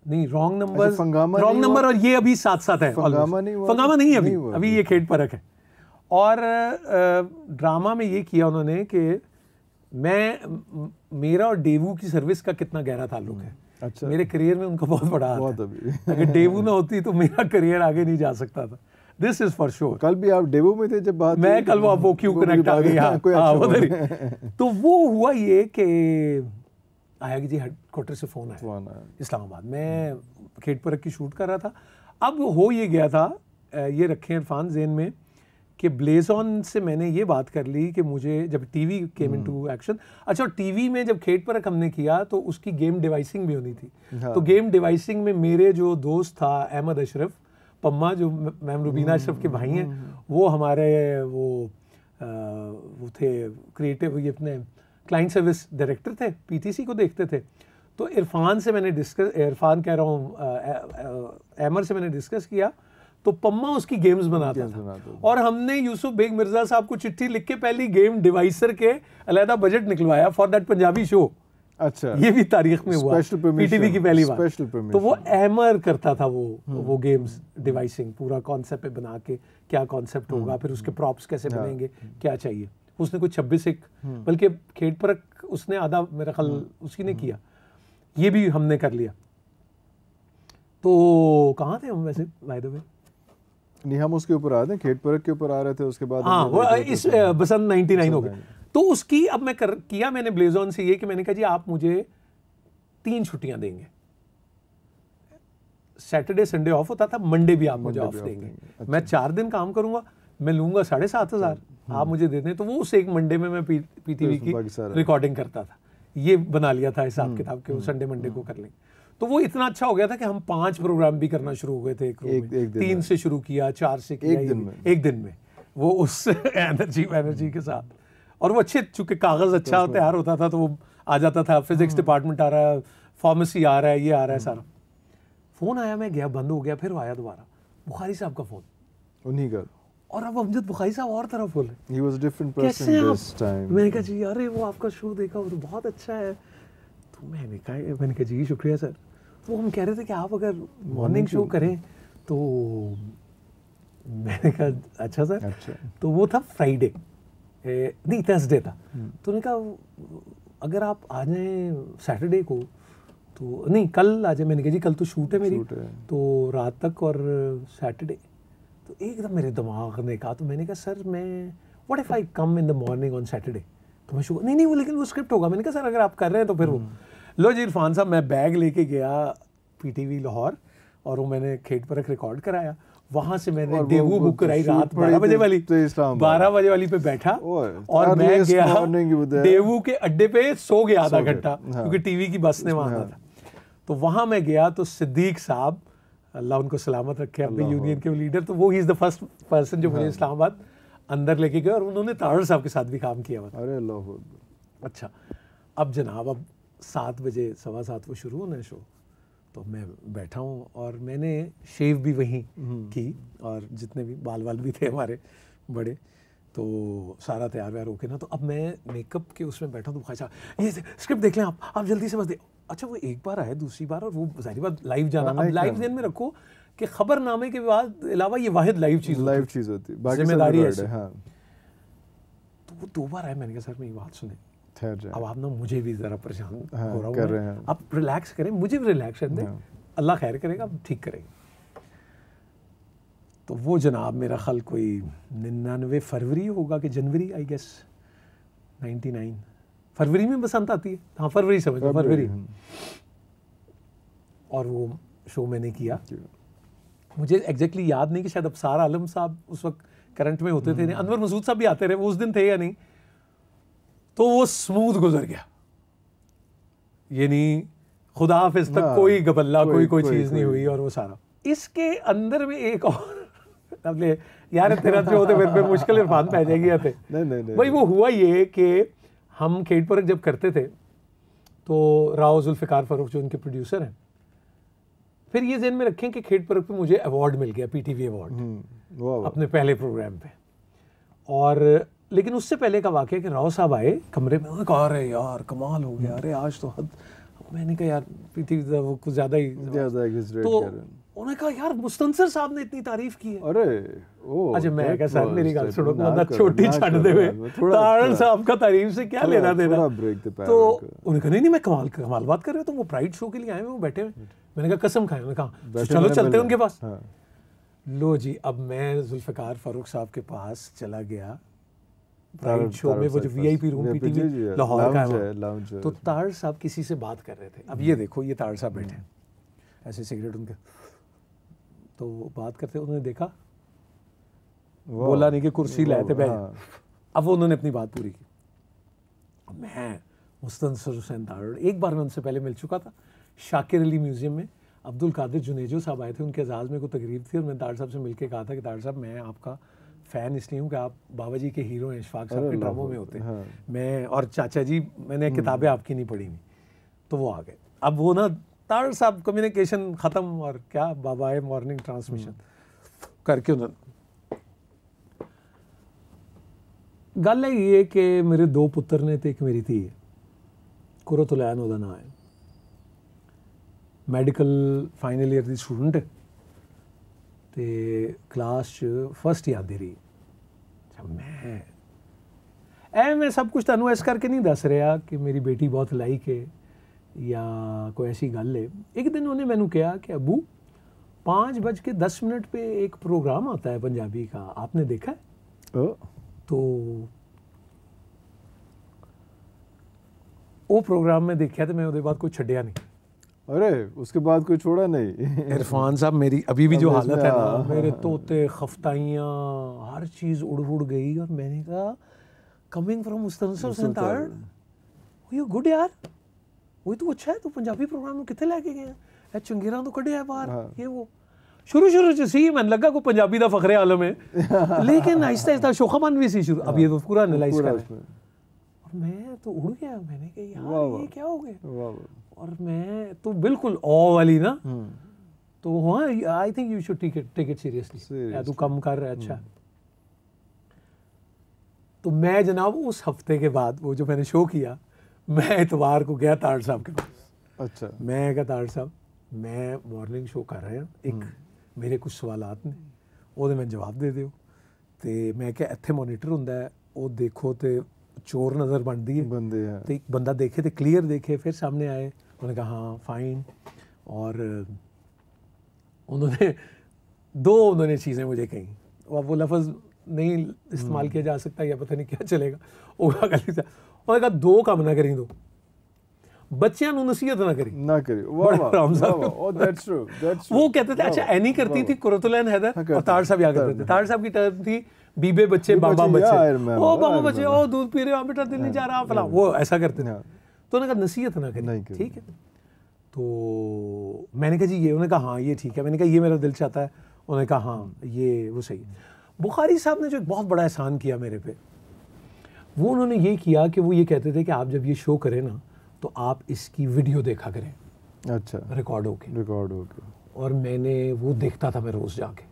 नहीं रॉन्ग नंबर रॉन्ग नंबर और ये अभी साथ साथ है फंगामा नहीं फंगामा नहीं अभी अभी ये खेड परख है और ड्रामा में ये किया उन्होंने कि मैं मेरा और डेवू की सर्विस का कितना गहरा ताल्लुक है हम्म, अच्छा मेरे करियर में उनका बहुत बड़ा बहुत अभी अगर डेवू ना होती तो मेरा करियर आगे नहीं जा सकता था दिस इज फॉर श्योर कल भी आप डेवू में थे जब बात मैं कल वो वो क्यू कनेक्ट आ गई हाँ, अच्छा हाँ, तो, तो वो हुआ ये कि आयागी जी हेडक्वार्टर से फ़ोन आया इस्लामाबाद में खेत पर की शूट कर रहा था अब हो ये गया था ये रखे इरफान जेन में कि ब्लेजॉन से मैंने ये बात कर ली कि मुझे जब TV came into action अच्छा टीवी में जब खेत पर हमने किया तो उसकी गेम डिवाइसिंग भी होनी थी हाँ। तो गेम डिवाइसिंग में मेरे जो दोस्त था अहमद अशरफ पम्मा जो मैम रुबीना हम्म, अशरफ के भाई हैं हम्म, हम्म। वो हमारे वो आ, वो थे क्रिएटिव ये अपने क्लाइंट सर्विस डायरेक्टर थे पीटीसी को देखते थे तो इरफान से मैंने डिस्कस इरफान कह रहा हूँ एमर से मैंने डिस्कस किया तो पम्मा उसकी गेम्स बनाता था, था। और हमने यूसुफ बेग मिर्जा साहब को चिट्ठी लिख के पहली गेम डिवाइसर के अलहदा बजट निकलवाया फॉर दैट पंजाबी शो अच्छा ये भी तारीख में हुआ पीटीवी की पहली बार तो वो अहमर करता था वो हम्म। वो गेम्स डिवाइसिंग पूरा कॉन्सेप्ट बना के क्या कॉन्सेप्ट हम्म। होगा फिर उसके प्रॉप्स कैसे बनेंगे क्या चाहिए उसने कुछ छब्बीस एक हम्म। बल्कि खेड पर उसने आधा मेरा ख्याल हम्म। उसी ने हम्म। किया ये भी हमने कर लिया तो कहाँ थे हम वैसे बाय द वे नहीं हम उसके ऊपर आ रहे थे खेत परख के ऊपर आ रहे थे उसके बाद हाँ वो इस बसंत नाइनटी नाइन हो गया तो उसकी अब मैं कर किया मैंने ब्लेजॉन से ये कि मैंने कहा जी आप मुझे तीन छुट्टियां देंगे सैटरडे संडे ऑफ होता था मंडे भी आप मुझे ऑफ देंगे मैं अच्छा। चार दिन काम करूंगा मैं लूंगा साढ़े सात अच्छा। हजार आप हम्म। मुझे दे दें तो वो उस एक मंडे में मैं पी, पीटीवी की रिकॉर्डिंग करता था ये बना लिया था हिसाब हम्म, किताब के वो संडे मंडे को कर लेंगे तो वो इतना अच्छा हो गया था कि हम पांच प्रोग्राम भी करना शुरू हो गए थे एक, एक, एक तीन से शुरू किया चार से किया एक दिन में एक दिन में वो उस एनर्जी हम्म। एनर्जी के साथ और वो अच्छे चूंकि कागज़ तो अच्छा तैयार होता था तो वो आ जाता था फिजिक्स डिपार्टमेंट आ रहा है फार्मेसी आ रहा है ये आ रहा है सारा फ़ोन आया मैं गया बंद हो गया फिर आया दोबारा बुखारी साहब का फ़ोन उन्हीं का और अब अमजद बुखारी साहब और तरफ बोले he was different person this time मैंने कहा जी अरे वो आपका शो देखा वो तो बहुत अच्छा है तो मैंने कहा मैंने कहा जी शुक्रिया सर वो तो हम कह रहे थे कि आप अगर मॉर्निंग शो करें तो मैंने कहा अच्छा सर अच्छा तो वो था फ्राइडे नहीं थर्सडे था hmm. तो उन्होंने कहा अगर आप आ जाए सैटरडे को तो नहीं कल आ जाए मैंने कहा जी कल तो शूट है मेरी शूट है। तो रात तक और सैटरडे तो एकदम मेरे दिमाग ने कहा तो मैंने कहा सर मैं what if I come in the morning on Saturday तो मैं शुरू नहीं नहीं वो लेकिन वो स्क्रिप्ट होगा मैंने कहा सर अगर आप कर रहे हैं तो फिर वो हम्म। लो जी इरफान साहब मैं बैग लेके गया पी टी वी लाहौर और वो मैंने खेत पर एक रिकॉर्ड कराया वहां से मैंने डेवू बुक कराई रात बारह बजे वाली तो बारह बजे वाली पे बैठा तो और मैं गया डेवू के अड्डे पे सो गया आधा घंटा हाँ। क्योंकि टीवी की बस ने वहां हाँ। था तो वहां मैं गया तो सिद्दीक साहब अल्लाह उनको सलामत रखे अपने यूनियन के लीडर तो वो he is the first person जो हाँ। मुझे इस्लामाबाद अंदर लेके गए और उन्होंने तारण साहब के साथ भी काम किया हुआ अरे अल्लाह अच्छा अब जनाब अब सात बजे सवा सात वो शुरू होना शो तो मैं बैठा हूँ और मैंने शेव भी वहीं हम्म। की और जितने भी बाल वाल भी थे हमारे बड़े तो सारा तैयार व्यार होके ना तो अब मैं मेकअप के उसमें बैठा तो खाचा ये स्क्रिप्ट देख लें आप आप जल्दी से बस दे अच्छा वो एक बार आए दूसरी बार और वो जाहिर बात लाइव जाना हाँ, अब लाइव जेन में रखो कि खबरनामे के बाद अलावा ये वाहिद लाइव चीज लाइव चीज होती है बाकी जिम्मेदारी है हां तो वो दो बार आए मैंने कहा सर मैं ये बात सुने ठहर जाए अब आप ना मुझे भी जरा परेशान हाँ, हो रहा हूं कर रहे हैं आप रिलैक्स करें मुझे भी रिलैक्शन दें हाँ। अल्लाह खैर करेगा ठीक करेंगे तो वो जनाब मेरा ख्याल कोई निन्यानवे फरवरी होगा कि जनवरी आई गेस नाइन्टी नाइन फरवरी में बसंत आती है हाँ फरवरी समझ लो फरवरी हाँ। और वो शो मैंने किया मुझे एग्जैक्टली exactly याद नहीं कि शायद अबसार आलम साहब उस वक्त करंट में होते थे हम्म। अनवर मसूद साहब भी आते रहे वो उस दिन थे या नहीं तो वो स्मूथ गुजर गया नहीं खुदा हाफिज तक हाँ, कोई गबल्ला कोई कोई, कोई, कोई चीज़ कोई, नहीं हुई और वो सारा इसके अंदर में एक और अब यार तेरा जो होते मुश्किल इरफान पै जाएगी भाई वो हुआ ये कि हम खेड पर जब करते थे तो राव जुल्फ़िकार फ़रूख जो उनके प्रोड्यूसर हैं फिर ये जहन में रखें कि खेड पर मुझे अवार्ड मिल गया पी टी वी अवार्ड अपने पहले प्रोग्राम पे और लेकिन उससे पहले का वाक्य कि राव साहब आए कमरे में हाँ, कहा अरे यार कमाल हो गया अरे आज तो हद मैंने कहा यार पी टी वी वो कुछ ज़्यादा ही तो उन्होंने कहा यार मुस्तंसर साहब ने इतनी तारीफ की है अरे अच्छा मैं क्या साहब मेरी बात सुनो ना छोटी छड़ दे तारण अच्छा साहब का तारीफ से क्या लेना देना तो, तो उन्होंने कहा नहीं नहीं मैं कमाल कमाल बात कर रहे हो तो वो प्राइड शो के लिए आए हुए वो बैठे हुए मैंने कहा कसम खाए मैंने कहा चलो चलते हैं उनके पास हाँ। लो जी अब मैं जुल्फकार फारूक साहब के पास चला गया प्राइड शो में वो जो वीआईपी रूम पीटीवी लाहौर का है तो तार साहब किसी से बात कर रहे थे अब ये देखो ये तार साहब बैठे हैं हम्म। ऐसे सिगरेट उनके तो बात करते उन्होंने देखा बोला नहीं कि कुर्सी लाए थे हाँ। अब उन्होंने अपनी बात पूरी की मैं मुस्तनसर हुसैन दारोड़ एक बार मैं उनसे पहले मिल चुका था शाकिर अली म्यूज़ियम में अब्दुल कादिर जुनेजो साहब आए थे उनके एजाज़ में कोई तकरीब थी और मैं दार साहब से मिलकर कहा था कि दार साहब मैं आपका फ़ैन इसलिए हूँ कि आप बाबा जी के हीरो हैं इशफाक साहब के ड्रामों में होते हैं हाँ। मैं और चाचा जी मैंने हम्म। किताबें आपकी नहीं पढ़ी नहीं तो वो आ गए अब वो ना तार ਸਭ ਕਮਿਊਨੀਕੇਸ਼ਨ ਖਤਮ ਔਰ ਕਿਆ ਬਾਬਾ है ਮਾਰਨਿੰਗ ट्रांसमिशन ਕਰਕੇ ਉਹਨਾਂ ਗੱਲ ਇਹ ਹੈ ਕਿ ਮੇਰੇ ਦੋ ਪੁੱਤਰ ਨੇ ਤੇ ਇੱਕ ਮੇਰੀ ਧੀ ਹੈ ਕੁਰਤੁਲੈਨ ਉਹਦਾ ਨਾਮ ਹੈ ਮੈਡੀਕਲ ਫਾਈਨਲ ਇਅਰ ਦੀ ਸਟੂਡੈਂਟ ਤੇ ਕਲਾਸ ਚ ਫਸਟ ਯਾਦ ਰਹੀ ਮੈਂ ਐਵੇਂ ਮੈਂ ਸਭ ਕੁਝ ਤੁਹਾਨੂੰ ਇਸ ਕਰਕੇ ਨਹੀਂ ਦੱਸ ਰਿਹਾ ਕਿ ਮੇਰੀ ਬੇਟੀ ਬਹੁਤ ਲਾਈਕ ਹੈ या कोई ऐसी गल है एक दिन उन्हें मैंने कहा कि अबू पाँच बज के दस मिनट पे एक प्रोग्राम आता है पंजाबी का आपने देखा है ओ। तो वो प्रोग्राम में देखा तो मैं ਉਹਦੇ ਬਾਅਦ ਕੋਈ ਛੱਡਿਆ ਨਹੀਂ अरे उसके बाद कोई छोड़ा नहीं इरफान साहब मेरी अभी भी जो हालत है ना हाँ। मेरे तोते खफ्ताइयाँ हर चीज़ उड़ उड़ गई और मैंने कहा कमिंग फ्रॉम मुस्तनसर सेंटार यू गुड यार ਉਹ ਤੂੰ ਅੱਛਾ ਹੈ ਤੂੰ ਪੰਜਾਬੀ ਪ੍ਰੋਗਰਾਮ ਨੂੰ ਕਿੱਥੇ ਲੈ ਕੇ ਗਿਆ ਇਹ ਚੰਗੇਰਾ ਤੋਂ ਕੱਢਿਆ ਬਾਹਰ ਇਹ ਉਹ शुरू शुरू से सी मैंने लगा को पंजाबी का फखरे आलम है लेकिन आहिस्ता आहिस्ता शोखामन भी सी शुरू अब ये तो पूरा एनालाइज कर और मैं तो उड़ गया मैंने कहा यार ये क्या हो गया और मैं तो बिल्कुल ओ वाली ना हम्म। तो हाँ I think you should take it take it seriously या तू कम कर रहा हम्म। है अच्छा तो मैं जनाब उस हफ्ते के बाद वो जो मैंने शो किया ਮੈਂ ਇਤਵਾਰ ਨੂੰ ਗਿਆ ताड़ ਸਾਹਿਬ ਕੇ पास ਅੱਛਾ ਮੈਂ ਕਿਹਾ ताड़ ਸਾਹਿਬ ਮੈਂ ਮਾਰਨਿੰਗ ਸ਼ੋਅ ਕਰ ਰਿਹਾ ਇੱਕ ਮੇਰੇ ਕੁਝ ਸਵਾਲਾਂ ਨੇ ਉਹਦੇ ਮੈਂ ਜਵਾਬ ਦੇ ਦਿਓ ਤੇ ਮੈਂ ਕਿਹਾ ਇੱਥੇ ਮੋਨੀਟਰ ਹੁੰਦਾ ਉਹ ਦੇਖੋ ਤੇ ਚੋਰ ਨਜ਼ਰ ਬਣਦੀ ਹੈ ਬੰਦੇ ਆ ਤੇ ਇੱਕ ਬੰਦਾ ਦੇਖੇ ਤੇ ਕਲੀਅਰ ਦੇਖੇ ਫਿਰ ਸਾਹਮਣੇ ਆਏ ਉਹਨੇ ਕਿਹਾ ਹਾਂ ਫਾਈਨ ਔਰ ਉਹਨਾਂ ਨੇ ਦੋ ਉਹਨਾਂ ਨੇ ਚੀਜ਼ਾਂ ਮੈਨੂੰ ਕਹੀ ਉਹ ਉਹ ਲਫ਼ਜ਼ नहीं इस्तेमाल किया जा सकता या पता नहीं क्या चलेगा वो ਸੀ ਉਹ ਕਹਾ ਦੋ ਕੰਮ ਨਾ ਕਰੀ ਦੋ बच्चियां नसीहत ना करी ना करी वो कहते थे अच्छा एनी करती थी कुरतुलैन हैदर हाँ, और तार साहब या करते थे तार साहब की टर्म थी बीबे बच्चे बाबा बच्चे ओ बाबा बच्चे ओ दूध पी रहे हो बेटा दिल नहीं हाँ, जा रहा हाँ, फला वो ऐसा करते थे तो उन्होंने कहा नसीहत ना करी ठीक है तो मैंने कहा जी ये उन्होंने कहा हाँ ये ठीक है मैंने कहा ये मेरा दिल चाहता है उन्होंने कहा हाँ ये वो सही बुखारी साहब ने जो एक बहुत बड़ा एहसान किया मेरे पे वो उन्होंने ये किया कि वो ये कहते थे कि आप जब ये शो करें ना तो आप इसकी वीडियो देखा करें अच्छा रिकॉर्ड होके रिकॉर्ड होके और मैंने वो देखता था मैं रोज़ जाके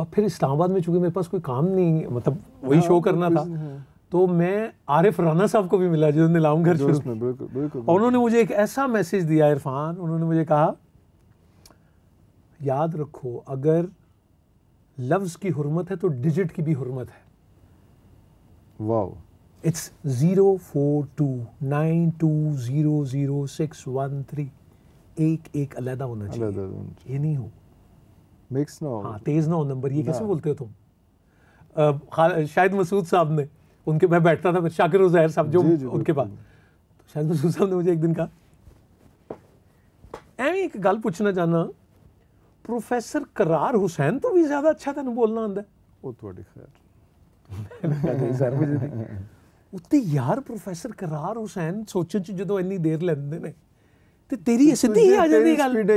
और फिर इस्लामाबाद में चूंकि मेरे पास कोई काम नहीं मतलब वही शो हाँ, करना तो था तो मैं आरिफ राना साहब को भी मिला जिन्होंने लाऊं घर और उन्होंने मुझे एक ऐसा मैसेज दिया इरफान उन्होंने मुझे कहा याद रखो अगर लफ्ज़ की हरमत है तो डिजिट की भी हरमत है Wow. It's 04292006138 एक एक अलहदा होना चाहिए ये नहीं हो मिक्स ना हो हाँ तेज ना हो नंबर ये कैसे बोलते हो तुम आ, शायद मसूद साहब ने उनके मैं बैठता था शाकिर जहर साहब जो जी, जी, उनके पास तो शायद मसूद साहब ने मुझे एक दिन कहा एवं एक गल पूछना चाहना प्रोफेसर करार हुसैन तो भी ज्यादा अच्छा तेन बोलना आंदा वो थोड़ी तो खैर ਸਰ ਵਜੇ ਦੀ ਉੱਤੇ ਯਾਰ ਪ੍ਰੋਫੈਸਰ ਕਰਾਰ ਹੁਸੈਨ ਸੋਚਣ ਚ ਜਦੋਂ ਇੰਨੀ ਦੇਰ ਲੈਂਦੇ ਨੇ ਤੇ बाद में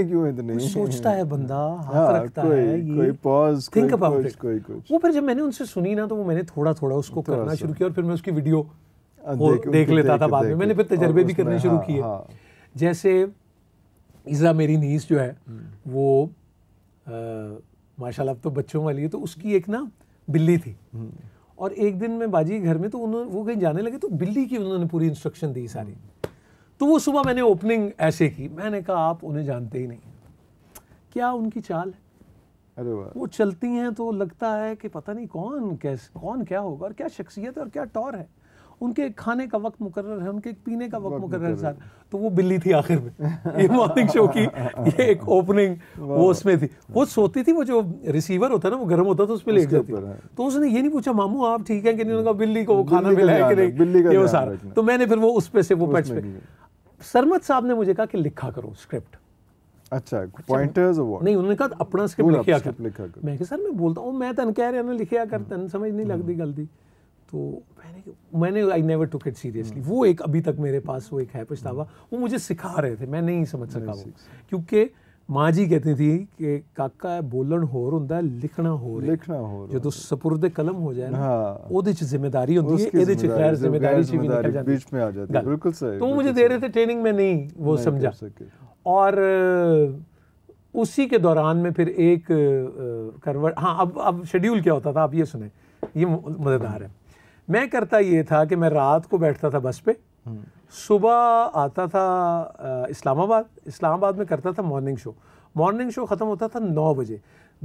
तजर्बे भी करने शुरू किए जैसे मेरी नीस जो है वो माशाल्लाह तो बच्चों वाली है तो उसकी एक ना बिल्ली थी और एक दिन मैं बाजी घर में तो उन्होंने वो कहीं जाने लगे तो बिल्ली की उन्होंने पूरी इंस्ट्रक्शन दी सारी तो वो सुबह मैंने ओपनिंग ऐसे की मैंने कहा आप उन्हें जानते ही नहीं क्या उनकी चाल है अरे वो चलती हैं तो लगता है कि पता नहीं कौन कैसे कौन क्या होगा और क्या शख्सियत है और क्या टॉर है उनके खाने का वक्त मुकर है उनके पीने का वक्त मुकर है सर तो वो बिल्ली थी आखिर में ये मॉर्निंग शो की ये एक ओपनिंग वो उसमें थी वो सोती थी वो जो रिसीवर होता है ना वो गर्म होता था उस पर लेट जाती हाँ। तो उसने ये नहीं पूछा मामू आप ठीक है कि नहीं उनका बिल्ली को वो खाना मिला है कि नहीं बिल्ली का वो सारा तो मैंने फिर वो उस पर से वो पेट्स पे सरमत साहब ने मुझे कहा कि लिखा करो स्क्रिप्ट अच्छा पॉइंटर्स अच्छा, अवार्ड नहीं उन्होंने कहा अपना स्क्रिप्ट लिखा कर मैं कहा सर मैं बोलता हूं मैं तन तो कह रहा ना लिखिया कर तन हाँ। समझ नहीं लगती गलती तो मैंने मैंने I never took it seriously वो एक अभी तक मेरे पास वो एक है पछतावा हम्म। वो मुझे सिखा रहे थे मैं नहीं समझ सका वो क्योंकि माँ जी कहती थी कि काका बोलन होर हों लिखना ਹੋਰ लिखना हो जो तो सपुरदे कलम हो जाए ਉਹਦੇ ਚ हाँ। जिम्मेदारी ਹੁੰਦੀ ਹੈ ਇਹਦੇ ਚ ਗੈਰ ਜ਼ਿੰਮੇਵਾਰੀ ਚ ਵੀ ਨਿਕਲ ਜਾਂਦੀ ਹੈ ਵਿੱਚ सही तो मुझे दे रहे थे ट्रेनिंग में नहीं वो समझा और उसी के दौरान में फिर एक करवट हाँ अब अब शेड्यूल क्या होता था आप ये सुने ये मज़ेदार है मैं करता ये था कि मैं रात को बैठता था बस पे हम्म। सुबह आता था इस्लामाबाद इस्लामाबाद में करता था मॉर्निंग शो मॉर्निंग शो ख़त्म होता था नौ बजे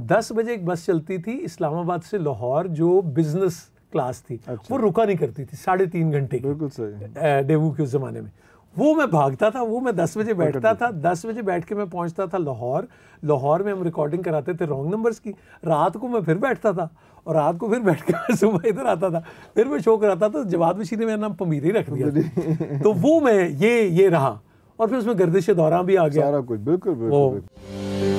दस बजे एक बस चलती थी इस्लामाबाद से लाहौर जो बिज़नेस क्लास थी अच्छा। वो रुका नहीं करती थी साढ़े तीन घंटे बिल्कुल सही डेबू के उस ज़माने में वो मैं भागता था वो मैं दस बजे बैठता था दस बजे बैठ के मैं पहुंचता था लाहौर लाहौर में हम रिकॉर्डिंग कराते थे रॉन्ग नंबर्स की रात को मैं फिर बैठता था और रात को फिर बैठ कर सुबह इधर आता था फिर मैं शो कराता था जवाब में सीधे मेरा नाम पमीर ही रख दिया तो वो मैं ये ये रहा और फिर उसमें गर्दिश दौरा भी आ गया सारा कुछ बिल्कुल, बिल्कुल।